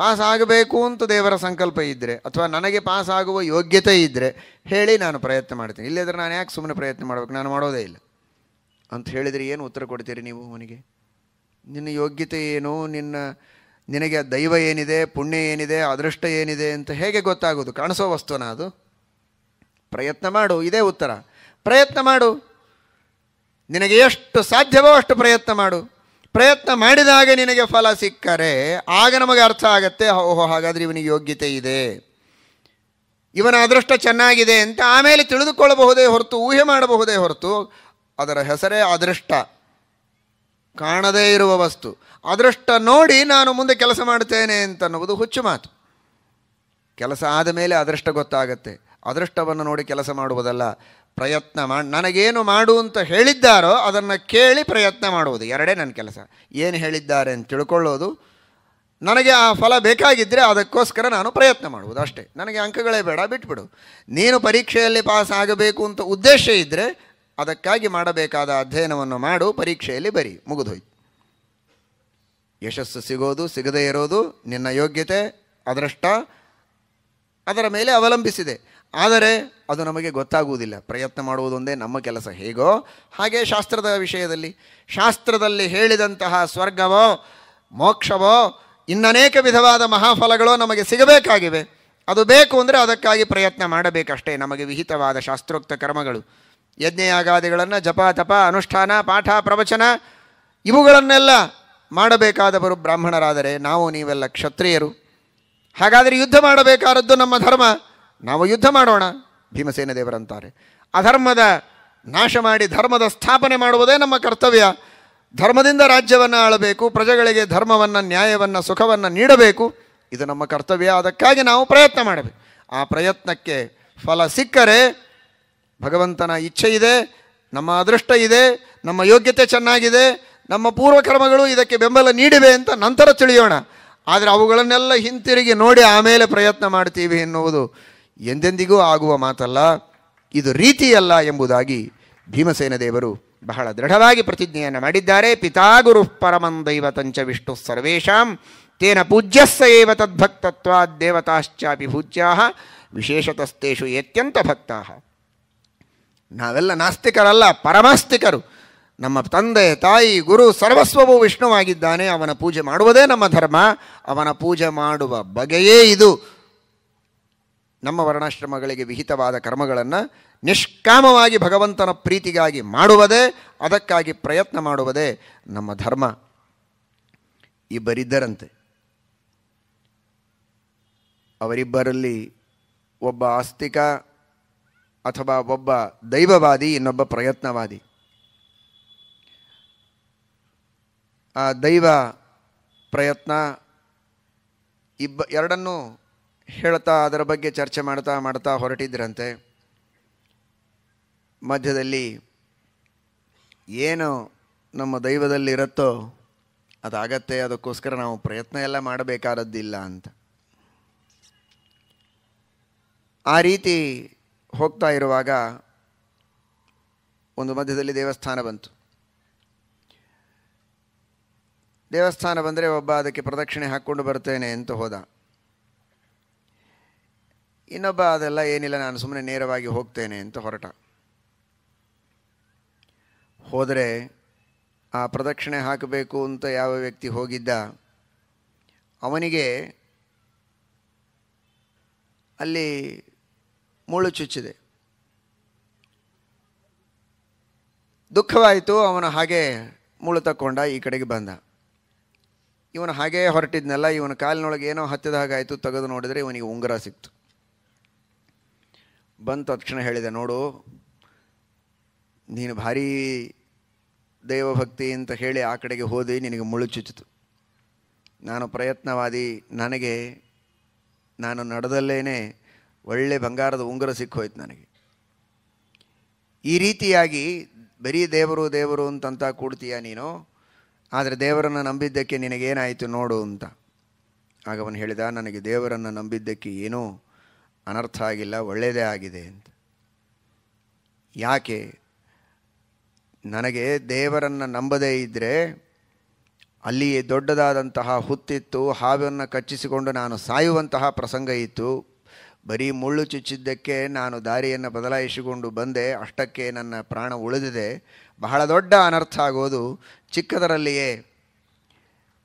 Speaker 1: ಪಾಸ್ ಆಗಬೇಕು ಅಂತ ದೇವರ ಸಂಕಲ್ಪ ಇದ್ದರೆ ಅಥವಾ ನನಗೆ ಪಾಸ್ ಆಗುವ ಯೋಗ್ಯತೆ ಇದ್ದರೆ ಹೇಳಿ ನಾನು ಪ್ರಯತ್ನ ಮಾಡ್ತೀನಿ ಇಲ್ಲದ್ರೆ ನಾನು ಯಾಕೆ ಸುಮ್ಮನೆ ಪ್ರಯತ್ನ ಮಾಡಬೇಕು ನಾನು ಮಾಡೋದೇ ಇಲ್ಲ ಅಂತ ಹೇಳಿದರೆ ಏನು ಉತ್ತರ ಕೊಡ್ತೀರಿ ನೀವು ಅವನಿಗೆ ನಿನ್ನ ಯೋಗ್ಯತೆ ಏನು ನಿನ್ನ ನಿನಗೆ ದೈವ ಏನಿದೆ ಪುಣ್ಯ ಏನಿದೆ ಅದೃಷ್ಟ ಏನಿದೆ ಅಂತ ಹೇಗೆ ಗೊತ್ತಾಗೋದು ಕಾಣಿಸೋ ವಸ್ತುನ ಅದು ಪ್ರಯತ್ನ ಮಾಡು ಇದೇ ಉತ್ತರ ಪ್ರಯತ್ನ ಮಾಡು ನಿನಗೆ ಎಷ್ಟು ಸಾಧ್ಯವೋ ಅಷ್ಟು ಪ್ರಯತ್ನ ಮಾಡು ಪ್ರಯತ್ನ ಮಾಡಿದಾಗ ನಿನಗೆ ಫಲ ಸಿಕ್ಕರೆ ಆಗ ನಮಗೆ ಅರ್ಥ ಆಗತ್ತೆ ಓಹೋ ಹಾಗಾದರೆ ಇವನಿಗೆ ಯೋಗ್ಯತೆ ಇದೆ ಇವನ ಅದೃಷ್ಟ ಚೆನ್ನಾಗಿದೆ ಅಂತ ಆಮೇಲೆ ತಿಳಿದುಕೊಳ್ಳಬಹುದೇ ಹೊರತು ಊಹೆ ಮಾಡಬಹುದೇ ಹೊರತು ಅದರ ಹೆಸರೇ ಅದೃಷ್ಟ ಕಾಣದೇ ಇರುವ ವಸ್ತು ಅದೃಷ್ಟ ನೋಡಿ ನಾನು ಮುಂದೆ ಕೆಲಸ ಮಾಡ್ತೇನೆ ಅಂತನ್ನುವುದು ಹುಚ್ಚು ಮಾತು ಕೆಲಸ ಆದ ಮೇಲೆ ಅದೃಷ್ಟ ಗೊತ್ತಾಗತ್ತೆ ಅದೃಷ್ಟವನ್ನು ನೋಡಿ ಕೆಲಸ ಮಾಡುವುದಲ್ಲ ಪ್ರಯತ್ನ ಮಾಡಿ ನನಗೇನು ಮಾಡು ಅಂತ ಹೇಳಿದ್ದಾರೋ ಅದನ್ನು ಕೇಳಿ ಪ್ರಯತ್ನ ಮಾಡುವುದು ಎರಡೇ ನನ್ನ ಕೆಲಸ ಏನು ಹೇಳಿದ್ದಾರೆ ಅಂತ ತಿಳ್ಕೊಳ್ಳೋದು ನನಗೆ ಆ ಫಲ ಬೇಕಾಗಿದ್ದರೆ ಅದಕ್ಕೋಸ್ಕರ ನಾನು ಪ್ರಯತ್ನ ಮಾಡುವುದು ಅಷ್ಟೇ ನನಗೆ ಅಂಕಗಳೇ ಬೇಡ ಬಿಟ್ಬಿಡು ನೀನು ಪರೀಕ್ಷೆಯಲ್ಲಿ ಪಾಸ್ ಆಗಬೇಕು ಅಂತ ಉದ್ದೇಶ ಇದ್ದರೆ ಅದಕ್ಕಾಗಿ ಮಾಡಬೇಕಾದ ಅಧ್ಯಯನವನ್ನು ಮಾಡು ಪರೀಕ್ಷೆಯಲ್ಲಿ ಬರಿ ಮುಗಿದೋಯ್ತು ಯಶಸ್ಸು ಸಿಗೋದು ಸಿಗದೇ ಇರೋದು ನಿನ್ನ ಯೋಗ್ಯತೆ ಅದೃಷ್ಟ ಅದರ ಮೇಲೆ ಅವಲಂಬಿಸಿದೆ ಆದರೆ ಅದು ನಮಗೆ ಗೊತ್ತಾಗುವುದಿಲ್ಲ ಪ್ರಯತ್ನ ಮಾಡುವುದೊಂದೇ ನಮ್ಮ ಕೆಲಸ ಹೇಗೋ ಹಾಗೆ ಶಾಸ್ತ್ರದ ವಿಷಯದಲ್ಲಿ ಶಾಸ್ತ್ರದಲ್ಲಿ ಹೇಳಿದಂತಹ ಸ್ವರ್ಗವೋ ಮೋಕ್ಷವೋ ಇನ್ನನೇಕ ವಿಧವಾದ ಮಹಾಫಲಗಳೋ ನಮಗೆ ಸಿಗಬೇಕಾಗಿವೆ ಅದು ಬೇಕು ಅಂದರೆ ಅದಕ್ಕಾಗಿ ಪ್ರಯತ್ನ ಮಾಡಬೇಕಷ್ಟೇ ನಮಗೆ ವಿಹಿತವಾದ ಶಾಸ್ತ್ರೋಕ್ತ ಕರ್ಮಗಳು ಯಜ್ಞಯಾಗಾದಿಗಳನ್ನು ಜಪ ತಪ ಅನುಷ್ಠಾನ ಪಾಠ ಪ್ರವಚನ ಇವುಗಳನ್ನೆಲ್ಲ ಮಾಡಬೇಕಾದವರು ಬ್ರಾಹ್ಮಣರಾದರೆ ನಾವು ನೀವೆಲ್ಲ ಕ್ಷತ್ರಿಯರು ಹಾಗಾದರೆ ಯುದ್ಧ ಮಾಡಬೇಕಾದದ್ದು ನಮ್ಮ ಧರ್ಮ ನಾವು ಯುದ್ಧ ಮಾಡೋಣ ಭೀಮಸೇನ ದೇವರಂತಾರೆ ಅಧರ್ಮದ ನಾಶ ಮಾಡಿ ಧರ್ಮದ ಸ್ಥಾಪನೆ ಮಾಡುವುದೇ ನಮ್ಮ ಕರ್ತವ್ಯ ಧರ್ಮದಿಂದ ರಾಜ್ಯವನ್ನು ಆಳಬೇಕು ಪ್ರಜೆಗಳಿಗೆ ಧರ್ಮವನ್ನು ನ್ಯಾಯವನ್ನು ಸುಖವನ್ನು ನೀಡಬೇಕು ಇದು ನಮ್ಮ ಕರ್ತವ್ಯ ಅದಕ್ಕಾಗಿ ನಾವು ಪ್ರಯತ್ನ ಮಾಡಬೇಕು ಆ ಪ್ರಯತ್ನಕ್ಕೆ ಫಲ ಸಿಕ್ಕರೆ ಭಗವಂತನ ಇಚ್ಛೆ ಇದೆ ನಮ್ಮ ಅದೃಷ್ಟ ಇದೆ ನಮ್ಮ ಯೋಗ್ಯತೆ ಚೆನ್ನಾಗಿದೆ ನಮ್ಮ ಪೂರ್ವಕರ್ಮಗಳು ಇದಕ್ಕೆ ಬೆಂಬಲ ನೀಡಿವೆ ಅಂತ ನಂತರ ತಿಳಿಯೋಣ ಆದರೆ ಅವುಗಳನ್ನೆಲ್ಲ ಹಿಂತಿರುಗಿ ನೋಡಿ ಆಮೇಲೆ ಪ್ರಯತ್ನ ಮಾಡ್ತೀವಿ ಎನ್ನುವುದು ಎಂದೆಂದಿಗೂ ಆಗುವ ಮಾತಲ್ಲ ಇದು ರೀತಿಯಲ್ಲ ಎಂಬುದಾಗಿ ಭೀಮಸೇನ ದೇವರು ಬಹಳ ದೃಢವಾಗಿ ಪ್ರತಿಜ್ಞೆಯನ್ನು ಮಾಡಿದ್ದಾರೆ ಪಿತಾಗುರು ಪರಮಂದೈವ ತಂಚ ವಿಷ್ಣು ಸರ್ವೇಶಾಂ ತೇನ ಪೂಜ್ಯಸ್ಸ ಏವ ದೇವತಾಶ್ಚಾಪಿ ಪೂಜ್ಯಾ ವಿಶೇಷತಸ್ತೇಷು ಅತ್ಯಂತ ಭಕ್ತ ನಾವೆಲ್ಲ ನಾಸ್ತಿಕರಲ್ಲ ಪರಮಾಸ್ತಿಕರು ನಮ್ಮ ತಂದೆ ತಾಯಿ ಗುರು ಸರ್ವಸ್ವವು ವಿಷ್ಣುವಾಗಿದ್ದಾನೆ ಅವನ ಪೂಜೆ ಮಾಡುವುದೇ ನಮ್ಮ ಧರ್ಮ ಅವನ ಪೂಜೆ ಮಾಡುವ ಬಗೆಯೇ ಇದು ನಮ್ಮ ವರ್ಣಾಶ್ರಮಗಳಿಗೆ ವಿಹಿತವಾದ ಕರ್ಮಗಳನ್ನು ನಿಷ್ಕಾಮವಾಗಿ ಭಗವಂತನ ಪ್ರೀತಿಗಾಗಿ ಮಾಡುವುದೇ ಅದಕ್ಕಾಗಿ ಪ್ರಯತ್ನ ಮಾಡುವುದೇ ನಮ್ಮ ಧರ್ಮ ಇಬ್ಬರಿದ್ದರಂತೆ ಅವರಿಬ್ಬರಲ್ಲಿ ಒಬ್ಬ ಆಸ್ತಿಕ ಅಥವಾ ಒಬ್ಬ ದೈವವಾದಿ ಇನ್ನೊಬ್ಬ ಪ್ರಯತ್ನವಾದಿ ಆ ದೈವ ಪ್ರಯತ್ನ ಇಬ್ಬ ಎರಡನ್ನೂ ಹೇಳ್ತಾ ಅದರ ಬಗ್ಗೆ ಚರ್ಚೆ ಮಾಡ್ತಾ ಮಾಡ್ತಾ ಹೊರಟಿದ್ರಂತೆ ಮಧ್ಯದಲ್ಲಿ ಏನು ನಮ್ಮ ದೈವದಲ್ಲಿರುತ್ತೋ ಅದಾಗತ್ತೆ ಅದಕ್ಕೋಸ್ಕರ ನಾವು ಪ್ರಯತ್ನ ಎಲ್ಲ ಮಾಡಬೇಕಾದದ್ದಿಲ್ಲ ಅಂತ ಆ ರೀತಿ ಹೋಗ್ತಾ ಇರುವಾಗ ಒಂದು ಮಧ್ಯದಲ್ಲಿ ದೇವಸ್ಥಾನ ಬಂತು ದೇವಸ್ಥಾನ ಬಂದರೆ ಒಬ್ಬ ಅದಕ್ಕೆ ಪ್ರದಕ್ಷಿಣೆ ಹಾಕ್ಕೊಂಡು ಬರ್ತೇನೆ ಅಂತ ಹೋದ ಇನ್ನೊಬ್ಬ ಅದೆಲ್ಲ ಏನಿಲ್ಲ ನಾನು ಸುಮ್ಮನೆ ನೇರವಾಗಿ ಹೋಗ್ತೇನೆ ಅಂತ ಹೊರಟ ಹೋದರೆ ಆ ಪ್ರದಕ್ಷಿಣೆ ಹಾಕಬೇಕು ಅಂತ ಯಾವ ವ್ಯಕ್ತಿ ಹೋಗಿದ್ದ ಅವನಿಗೆ ಅಲ್ಲಿ ಮುಳ್ಳು ಚುಚ್ಚಿದೆ ದುಃಖವಾಯಿತು ಅವನು ಹಾಗೆ ಮುಳು ತಕ್ಕೊಂಡ ಈ ಕಡೆಗೆ ಬಂದ ಇವನು ಹಾಗೇ ಹೊರಟಿದ್ನಲ್ಲ ಇವನ ಕಾಲಿನೊಳಗೆ ಏನೋ ಹತ್ತಿದ ಹಾಗಾಯಿತು ತೆಗೆದು ನೋಡಿದರೆ ಇವನಿಗೆ ಉಂಗುರ ಸಿಕ್ತು ಬಂತು ತಕ್ಷಣ ಹೇಳಿದೆ ನೋಡು ನೀನು ಭಾರೀ ದೇವಭಕ್ತಿ ಅಂತ ಹೇಳಿ ಆ ಕಡೆಗೆ ಹೋದಿ ನಿನಗೆ ಮುಳುಚುಚಿತು ನಾನು ಪ್ರಯತ್ನವಾದಿ ನನಗೆ ನಾನು ನಡೆದಲ್ಲೇ ಒಳ್ಳೆ ಬಂಗಾರದ ಉಂಗುರ ಸಿಕ್ಕೋಯ್ತು ನನಗೆ ಈ ರೀತಿಯಾಗಿ ಬರೀ ದೇವರು ದೇವರು ಅಂತಂತ ಕೂಡ್ತೀಯ ನೀನು ಆದರೆ ದೇವರನ್ನು ನಂಬಿದ್ದಕ್ಕೆ ನಿನಗೇನಾಯಿತು ನೋಡು ಅಂತ ಆಗ ಅವನು ಹೇಳಿದ ನನಗೆ ದೇವರನ್ನು ನಂಬಿದ್ದಕ್ಕೆ ಏನೂ ಅನರ್ಥ ಆಗಿಲ್ಲ ಒಳ್ಳೆಯದೇ ಆಗಿದೆ ಅಂತ ಯಾಕೆ ನನಗೆ ದೇವರನ್ನು ನಂಬದೇ ಇದ್ದರೆ ಅಲ್ಲಿ ದೊಡ್ಡದಾದಂತಹ ಹುತ್ತಿತ್ತು ಹಾವನ್ನು ಕಚ್ಚಿಸಿಕೊಂಡು ನಾನು ಸಾಯುವಂತಹ ಪ್ರಸಂಗ ಇತ್ತು ಬರೀ ಮುಳ್ಳು ಚುಚ್ಚಿದ್ದಕ್ಕೆ ನಾನು ದಾರಿಯನ್ನು ಬದಲಾಯಿಸಿಕೊಂಡು ಬಂದೆ ಅಷ್ಟಕ್ಕೆ ನನ್ನ ಪ್ರಾಣ ಉಳಿದಿದೆ ಬಹಳ ದೊಡ್ಡ ಅನರ್ಥ ಆಗೋದು ಚಿಕ್ಕದರಲ್ಲಿಯೇ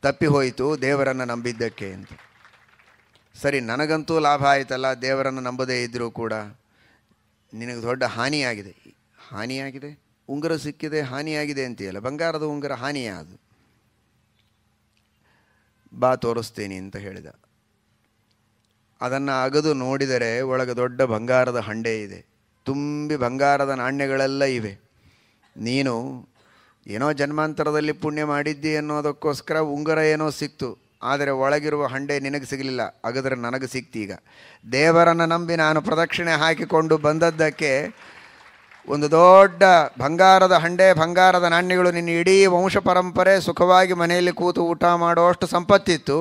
Speaker 1: ತಪ್ಪಿಹೋಯಿತು ದೇವರನ್ನು ನಂಬಿದ್ದಕ್ಕೆ ಅಂತ ಸರಿ ನನಗಂತೂ ಲಾಭ ಆಯಿತಲ್ಲ ದೇವರನ್ನು ನಂಬದೇ ಇದ್ದರೂ ಕೂಡ ನಿನಗೆ ದೊಡ್ಡ ಹಾನಿಯಾಗಿದೆ ಹಾನಿಯಾಗಿದೆ ಉಂಗುರ ಸಿಕ್ಕಿದೆ ಹಾನಿಯಾಗಿದೆ ಅಂತೀಯಲ್ಲ ಬಂಗಾರದ ಉಂಗುರ ಹಾನಿಯಾದು ಬಾ ತೋರಿಸ್ತೀನಿ ಅಂತ ಹೇಳಿದ ಅದನ್ನು ಅಗದು ನೋಡಿದರೆ ಒಳಗೆ ದೊಡ್ಡ ಬಂಗಾರದ ಹಂಡೆ ಇದೆ ತುಂಬಿ ಬಂಗಾರದ ನಾಣ್ಯಗಳೆಲ್ಲ ಇವೆ ನೀನು ಏನೋ ಜನ್ಮಾಂತರದಲ್ಲಿ ಪುಣ್ಯ ಮಾಡಿದ್ದಿ ಅನ್ನೋದಕ್ಕೋಸ್ಕರ ಉಂಗುರ ಏನೋ ಸಿಕ್ತು ಆದರೆ ಒಳಗಿರುವ ಹಂಡೆ ನಿನಗೆ ಸಿಗಲಿಲ್ಲ ಅಗದ್ರೆ ನನಗೆ ಈಗ ದೇವರನ್ನು ನಂಬಿ ನಾನು ಪ್ರದಕ್ಷಿಣೆ ಹಾಕಿಕೊಂಡು ಬಂದದ್ದಕ್ಕೆ ಒಂದು ದೊಡ್ಡ ಬಂಗಾರದ ಹಂಡೆ ಬಂಗಾರದ ನಾಣ್ಯಗಳು ನಿನ್ನ ಇಡೀ ವಂಶ ಪರಂಪರೆ ಸುಖವಾಗಿ ಮನೆಯಲ್ಲಿ ಕೂತು ಊಟ ಮಾಡುವಷ್ಟು ಸಂಪತ್ತಿತ್ತು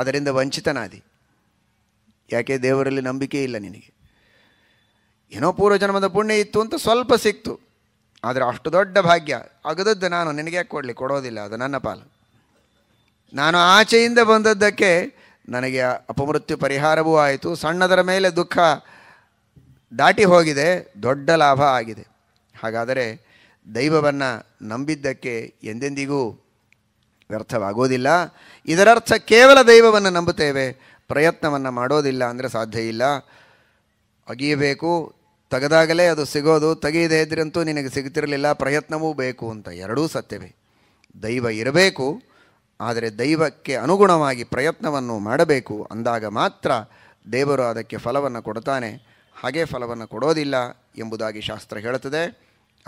Speaker 1: ಅದರಿಂದ ವಂಚಿತನಾದಿ ಯಾಕೆ ದೇವರಲ್ಲಿ ನಂಬಿಕೆ ಇಲ್ಲ ನಿನಗೆ ಏನೋ ಪೂರ್ವಜನ್ಮದ ಪುಣ್ಯ ಇತ್ತು ಅಂತ ಸ್ವಲ್ಪ ಸಿಕ್ತು ಆದರೆ ಅಷ್ಟು ದೊಡ್ಡ ಭಾಗ್ಯ ಅಗದದ್ದು ನಾನು ನಿನಗೆ ಕೊಡಲಿ ಕೊಡೋದಿಲ್ಲ ಅದು ನನ್ನ ಪಾಲು ನಾನು ಆಚೆಯಿಂದ ಬಂದದ್ದಕ್ಕೆ ನನಗೆ ಅಪಮೃತ್ಯು ಪರಿಹಾರವೂ ಆಯಿತು ಸಣ್ಣದರ ಮೇಲೆ ದುಃಖ ದಾಟಿ ಹೋಗಿದೆ ದೊಡ್ಡ ಲಾಭ ಆಗಿದೆ ಹಾಗಾದರೆ ದೈವವನ್ನು ನಂಬಿದ್ದಕ್ಕೆ ಎಂದೆಂದಿಗೂ ವ್ಯರ್ಥವಾಗೋದಿಲ್ಲ ಇದರರ್ಥ ಕೇವಲ ದೈವವನ್ನು ನಂಬುತ್ತೇವೆ ಪ್ರಯತ್ನವನ್ನು ಮಾಡೋದಿಲ್ಲ ಅಂದರೆ ಸಾಧ್ಯ ಇಲ್ಲ ಅಗಿಯಬೇಕು ತೆಗೆದಾಗಲೇ ಅದು ಸಿಗೋದು ತೆಗೆಯದೇ ಇದ್ರಂತೂ ನಿನಗೆ ಸಿಗ್ತಿರಲಿಲ್ಲ ಪ್ರಯತ್ನವೂ ಬೇಕು ಅಂತ ಎರಡೂ ಸತ್ಯವೇ ದೈವ ಇರಬೇಕು ಆದರೆ ದೈವಕ್ಕೆ ಅನುಗುಣವಾಗಿ ಪ್ರಯತ್ನವನ್ನು ಮಾಡಬೇಕು ಅಂದಾಗ ಮಾತ್ರ ದೇವರು ಅದಕ್ಕೆ ಫಲವನ್ನು ಕೊಡ್ತಾನೆ ಹಾಗೆ ಫಲವನ್ನು ಕೊಡೋದಿಲ್ಲ ಎಂಬುದಾಗಿ ಶಾಸ್ತ್ರ ಹೇಳುತ್ತದೆ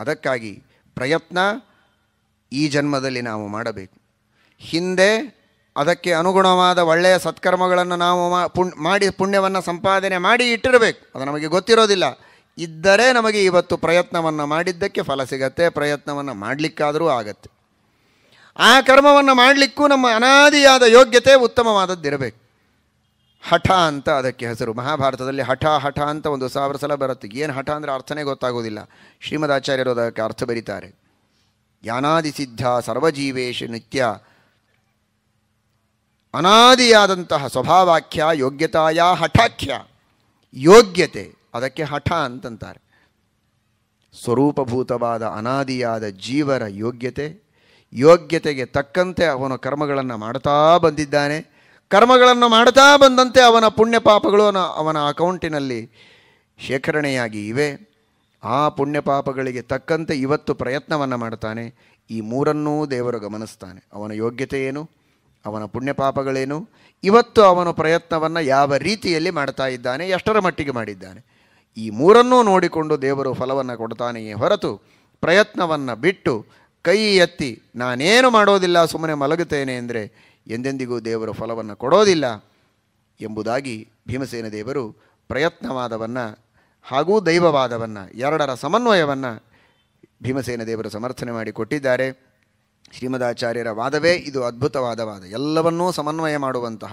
Speaker 1: ಅದಕ್ಕಾಗಿ ಪ್ರಯತ್ನ ಈ ಜನ್ಮದಲ್ಲಿ ನಾವು ಮಾಡಬೇಕು ಹಿಂದೆ ಅದಕ್ಕೆ ಅನುಗುಣವಾದ ಒಳ್ಳೆಯ ಸತ್ಕರ್ಮಗಳನ್ನು ನಾವು ಮಾಡಿ ಪುಣ್ಯವನ್ನು ಸಂಪಾದನೆ ಮಾಡಿ ಇಟ್ಟಿರಬೇಕು ಅದು ನಮಗೆ ಗೊತ್ತಿರೋದಿಲ್ಲ ಇದ್ದರೆ ನಮಗೆ ಇವತ್ತು ಪ್ರಯತ್ನವನ್ನು ಮಾಡಿದ್ದಕ್ಕೆ ಫಲ ಸಿಗತ್ತೆ ಪ್ರಯತ್ನವನ್ನು ಮಾಡಲಿಕ್ಕಾದರೂ ಆಗತ್ತೆ ಆ ಕರ್ಮವನ್ನು ಮಾಡಲಿಕ್ಕೂ ನಮ್ಮ ಅನಾದಿಯಾದ ಯೋಗ್ಯತೆ ಉತ್ತಮವಾದದ್ದಿರಬೇಕು ಹಠ ಅಂತ ಅದಕ್ಕೆ ಹೆಸರು ಮಹಾಭಾರತದಲ್ಲಿ ಹಠ ಹಠ ಅಂತ ಒಂದು ಸಾವಿರ ಸಲ ಬರುತ್ತೆ ಏನು ಹಠ ಅಂದರೆ ಅರ್ಥನೇ ಗೊತ್ತಾಗೋದಿಲ್ಲ ಶ್ರೀಮದ್ ಆಚಾರ್ಯರು ಅದಕ್ಕೆ ಅರ್ಥ ಬರೀತಾರೆ ಯಾನಾದಿ ಸಿದ್ಧ ಸರ್ವಜೀವೇಶ ನಿತ್ಯ ಅನಾದಿಯಾದಂತಹ ಸ್ವಭಾವಾಖ್ಯ ಯೋಗ್ಯತಾಯ ಹಠಾಖ್ಯ ಯೋಗ್ಯತೆ ಅದಕ್ಕೆ ಹಠ ಅಂತಂತಾರೆ ಸ್ವರೂಪಭೂತವಾದ ಅನಾದಿಯಾದ ಜೀವರ ಯೋಗ್ಯತೆ ಯೋಗ್ಯತೆಗೆ ತಕ್ಕಂತೆ ಅವನು ಕರ್ಮಗಳನ್ನು ಮಾಡ್ತಾ ಬಂದಿದ್ದಾನೆ ಕರ್ಮಗಳನ್ನು ಮಾಡ್ತಾ ಬಂದಂತೆ ಅವನ ಪುಣ್ಯ ಪಾಪಗಳು ಅವನ ಅಕೌಂಟಿನಲ್ಲಿ ಶೇಖರಣೆಯಾಗಿ ಇವೆ ಆ ಪುಣ್ಯ ಪಾಪಗಳಿಗೆ ತಕ್ಕಂತೆ ಇವತ್ತು ಪ್ರಯತ್ನವನ್ನು ಮಾಡ್ತಾನೆ ಈ ಮೂರನ್ನೂ ದೇವರು ಗಮನಿಸ್ತಾನೆ ಅವನ ಯೋಗ್ಯತೆ ಏನು ಅವನ ಪುಣ್ಯ ಪಾಪಗಳೇನು ಇವತ್ತು ಅವನು ಪ್ರಯತ್ನವನ್ನು ಯಾವ ರೀತಿಯಲ್ಲಿ ಮಾಡ್ತಾ ಇದ್ದಾನೆ ಎಷ್ಟರ ಮಟ್ಟಿಗೆ ಮಾಡಿದ್ದಾನೆ ಈ ಮೂರನ್ನೂ ನೋಡಿಕೊಂಡು ದೇವರು ಫಲವನ್ನು ಕೊಡ್ತಾನೆಯೇ ಹೊರತು ಪ್ರಯತ್ನವನ್ನು ಬಿಟ್ಟು ಕೈ ಎತ್ತಿ ನಾನೇನು ಮಾಡೋದಿಲ್ಲ ಸುಮ್ಮನೆ ಮಲಗುತ್ತೇನೆ ಅಂದರೆ ಎಂದೆಂದಿಗೂ ದೇವರು ಫಲವನ್ನು ಕೊಡೋದಿಲ್ಲ ಎಂಬುದಾಗಿ ಭೀಮಸೇನ ದೇವರು ಪ್ರಯತ್ನವಾದವನ್ನು ಹಾಗೂ ದೈವವಾದವನ್ನು ಎರಡರ ಸಮನ್ವಯವನ್ನು ಭೀಮಸೇನ ದೇವರು ಸಮರ್ಥನೆ ಕೊಟ್ಟಿದ್ದಾರೆ ಶ್ರೀಮದಾಚಾರ್ಯರ ವಾದವೇ ಇದು ಅದ್ಭುತವಾದ ವಾದ ಎಲ್ಲವನ್ನೂ ಸಮನ್ವಯ ಮಾಡುವಂತಹ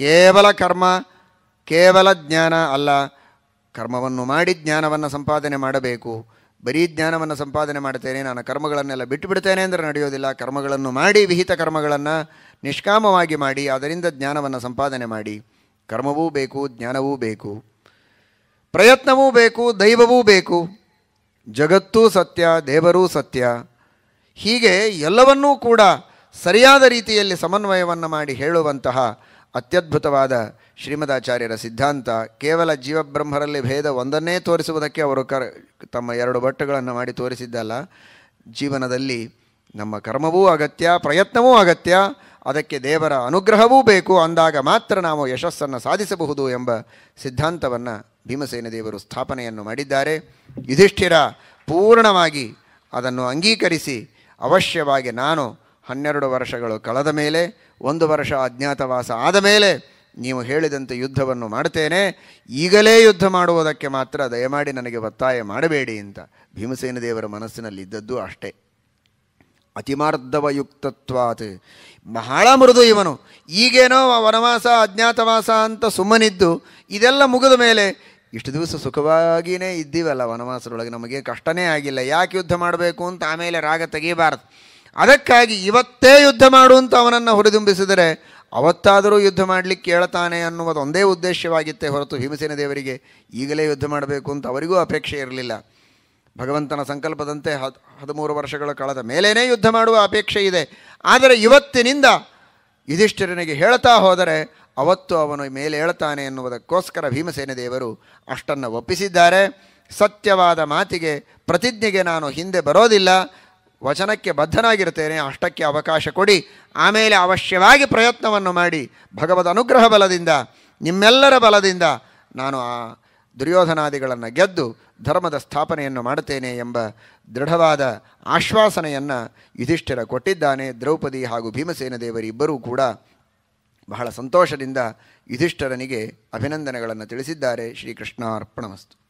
Speaker 1: ಕೇವಲ ಕರ್ಮ ಕೇವಲ ಜ್ಞಾನ ಅಲ್ಲ ಕರ್ಮವನ್ನು ಮಾಡಿ ಜ್ಞಾನವನ್ನು ಸಂಪಾದನೆ ಮಾಡಬೇಕು ಬರೀ ಜ್ಞಾನವನ್ನು ಸಂಪಾದನೆ ಮಾಡ್ತೇನೆ ನಾನು ಕರ್ಮಗಳನ್ನೆಲ್ಲ ಬಿಟ್ಟು ಬಿಡ್ತೇನೆ ಅಂದರೆ ನಡೆಯೋದಿಲ್ಲ ಕರ್ಮಗಳನ್ನು ಮಾಡಿ ವಿಹಿತ ಕರ್ಮಗಳನ್ನು ನಿಷ್ಕಾಮವಾಗಿ ಮಾಡಿ ಅದರಿಂದ ಜ್ಞಾನವನ್ನು ಸಂಪಾದನೆ ಮಾಡಿ ಕರ್ಮವೂ ಬೇಕು ಜ್ಞಾನವೂ ಬೇಕು ಪ್ರಯತ್ನವೂ ಬೇಕು ದೈವವೂ ಬೇಕು ಜಗತ್ತೂ ಸತ್ಯ ದೇವರೂ ಸತ್ಯ ಹೀಗೆ ಎಲ್ಲವನ್ನೂ ಕೂಡ ಸರಿಯಾದ ರೀತಿಯಲ್ಲಿ ಸಮನ್ವಯವನ್ನು ಮಾಡಿ ಹೇಳುವಂತಹ ಅತ್ಯದ್ಭುತವಾದ ಶ್ರೀಮದಾಚಾರ್ಯರ ಸಿದ್ಧಾಂತ ಕೇವಲ ಜೀವಬ್ರಹ್ಮರಲ್ಲಿ ಭೇದ ಒಂದನ್ನೇ ತೋರಿಸುವುದಕ್ಕೆ ಅವರು ಕರ್ ತಮ್ಮ ಎರಡು ಬಟ್ಟುಗಳನ್ನು ಮಾಡಿ ತೋರಿಸಿದ್ದಲ್ಲ ಜೀವನದಲ್ಲಿ ನಮ್ಮ ಕರ್ಮವೂ ಅಗತ್ಯ ಪ್ರಯತ್ನವೂ ಅಗತ್ಯ ಅದಕ್ಕೆ ದೇವರ ಅನುಗ್ರಹವೂ ಬೇಕು ಅಂದಾಗ ಮಾತ್ರ ನಾವು ಯಶಸ್ಸನ್ನು ಸಾಧಿಸಬಹುದು ಎಂಬ ಸಿದ್ಧಾಂತವನ್ನು ಭೀಮಸೇನ ದೇವರು ಸ್ಥಾಪನೆಯನ್ನು ಮಾಡಿದ್ದಾರೆ ಯುಧಿಷ್ಠಿರ ಪೂರ್ಣವಾಗಿ ಅದನ್ನು ಅಂಗೀಕರಿಸಿ ಅವಶ್ಯವಾಗಿ ನಾನು ಹನ್ನೆರಡು ವರ್ಷಗಳು ಕಳೆದ ಮೇಲೆ ಒಂದು ವರ್ಷ ಅಜ್ಞಾತವಾಸ ಆದ ಮೇಲೆ ನೀವು ಹೇಳಿದಂತೆ ಯುದ್ಧವನ್ನು ಮಾಡ್ತೇನೆ ಈಗಲೇ ಯುದ್ಧ ಮಾಡುವುದಕ್ಕೆ ಮಾತ್ರ ದಯಮಾಡಿ ನನಗೆ ಒತ್ತಾಯ ಮಾಡಬೇಡಿ ಅಂತ ಭೀಮಸೇನ ದೇವರ ಮನಸ್ಸಿನಲ್ಲಿದ್ದದ್ದು ಅಷ್ಟೇ ಅತಿಮಾರ್ಧವಯುಕ್ತತ್ವಾತ್ ಬಹಳ ಮೃದು ಇವನು ಈಗೇನೋ ವನವಾಸ ಅಜ್ಞಾತವಾಸ ಅಂತ ಸುಮ್ಮನಿದ್ದು ಇದೆಲ್ಲ ಮುಗಿದ ಮೇಲೆ ಇಷ್ಟು ದಿವಸ ಸುಖವಾಗಿಯೇ ಇದ್ದೀವಲ್ಲ ವನವಾಸದೊಳಗೆ ನಮಗೆ ಕಷ್ಟನೇ ಆಗಿಲ್ಲ ಯಾಕೆ ಯುದ್ಧ ಮಾಡಬೇಕು ಅಂತ ಆಮೇಲೆ ರಾಗ ತೆಗೀಬಾರದು ಅದಕ್ಕಾಗಿ ಇವತ್ತೇ ಯುದ್ಧ ಮಾಡು ಅಂತ ಅವನನ್ನು ಹುರಿದುಂಬಿಸಿದರೆ ಅವತ್ತಾದರೂ ಯುದ್ಧ ಮಾಡಲಿಕ್ಕೆ ಹೇಳ್ತಾನೆ ಅನ್ನುವುದು ಒಂದೇ ಉದ್ದೇಶವಾಗಿತ್ತೆ ಹೊರತು ಹಿಮಸೇನ ದೇವರಿಗೆ ಈಗಲೇ ಯುದ್ಧ ಮಾಡಬೇಕು ಅಂತ ಅವರಿಗೂ ಅಪೇಕ್ಷೆ ಇರಲಿಲ್ಲ ಭಗವಂತನ ಸಂಕಲ್ಪದಂತೆ ಹದ್ ಹದಿಮೂರು ವರ್ಷಗಳ ಕಾಲದ ಮೇಲೇ ಯುದ್ಧ ಮಾಡುವ ಅಪೇಕ್ಷೆ ಇದೆ ಆದರೆ ಇವತ್ತಿನಿಂದ ಯುಧಿಷ್ಠಿರನಿಗೆ ಹೇಳ್ತಾ ಹೋದರೆ ಅವತ್ತು ಅವನು ಮೇಲೆ ಹೇಳ್ತಾನೆ ಎನ್ನುವುದಕ್ಕೋಸ್ಕರ ಭೀಮಸೇನ ದೇವರು ಅಷ್ಟನ್ನು ಒಪ್ಪಿಸಿದ್ದಾರೆ ಸತ್ಯವಾದ ಮಾತಿಗೆ ಪ್ರತಿಜ್ಞೆಗೆ ನಾನು ಹಿಂದೆ ಬರೋದಿಲ್ಲ ವಚನಕ್ಕೆ ಬದ್ಧನಾಗಿರ್ತೇನೆ ಅಷ್ಟಕ್ಕೆ ಅವಕಾಶ ಕೊಡಿ ಆಮೇಲೆ ಅವಶ್ಯವಾಗಿ ಪ್ರಯತ್ನವನ್ನು ಮಾಡಿ ಭಗವದ್ ಅನುಗ್ರಹ ಬಲದಿಂದ ನಿಮ್ಮೆಲ್ಲರ ಬಲದಿಂದ ನಾನು ಆ ದುರ್ಯೋಧನಾದಿಗಳನ್ನು ಗೆದ್ದು ಧರ್ಮದ ಸ್ಥಾಪನೆಯನ್ನು ಮಾಡುತ್ತೇನೆ ಎಂಬ ದೃಢವಾದ ಆಶ್ವಾಸನೆಯನ್ನು ಯುಧಿಷ್ಠಿರ ಕೊಟ್ಟಿದ್ದಾನೆ ದ್ರೌಪದಿ ಹಾಗೂ ಭೀಮಸೇನ ದೇವರಿಬ್ಬರೂ ಕೂಡ ಬಹಳ ಸಂತೋಷದಿಂದ ಯುಧಿಷ್ಠರನಿಗೆ ಅಭಿನಂದನೆಗಳನ್ನು ತಿಳಿಸಿದ್ದಾರೆ ಶ್ರೀಕೃಷ್ಣಾರ್ಪಣಮಸ್ತು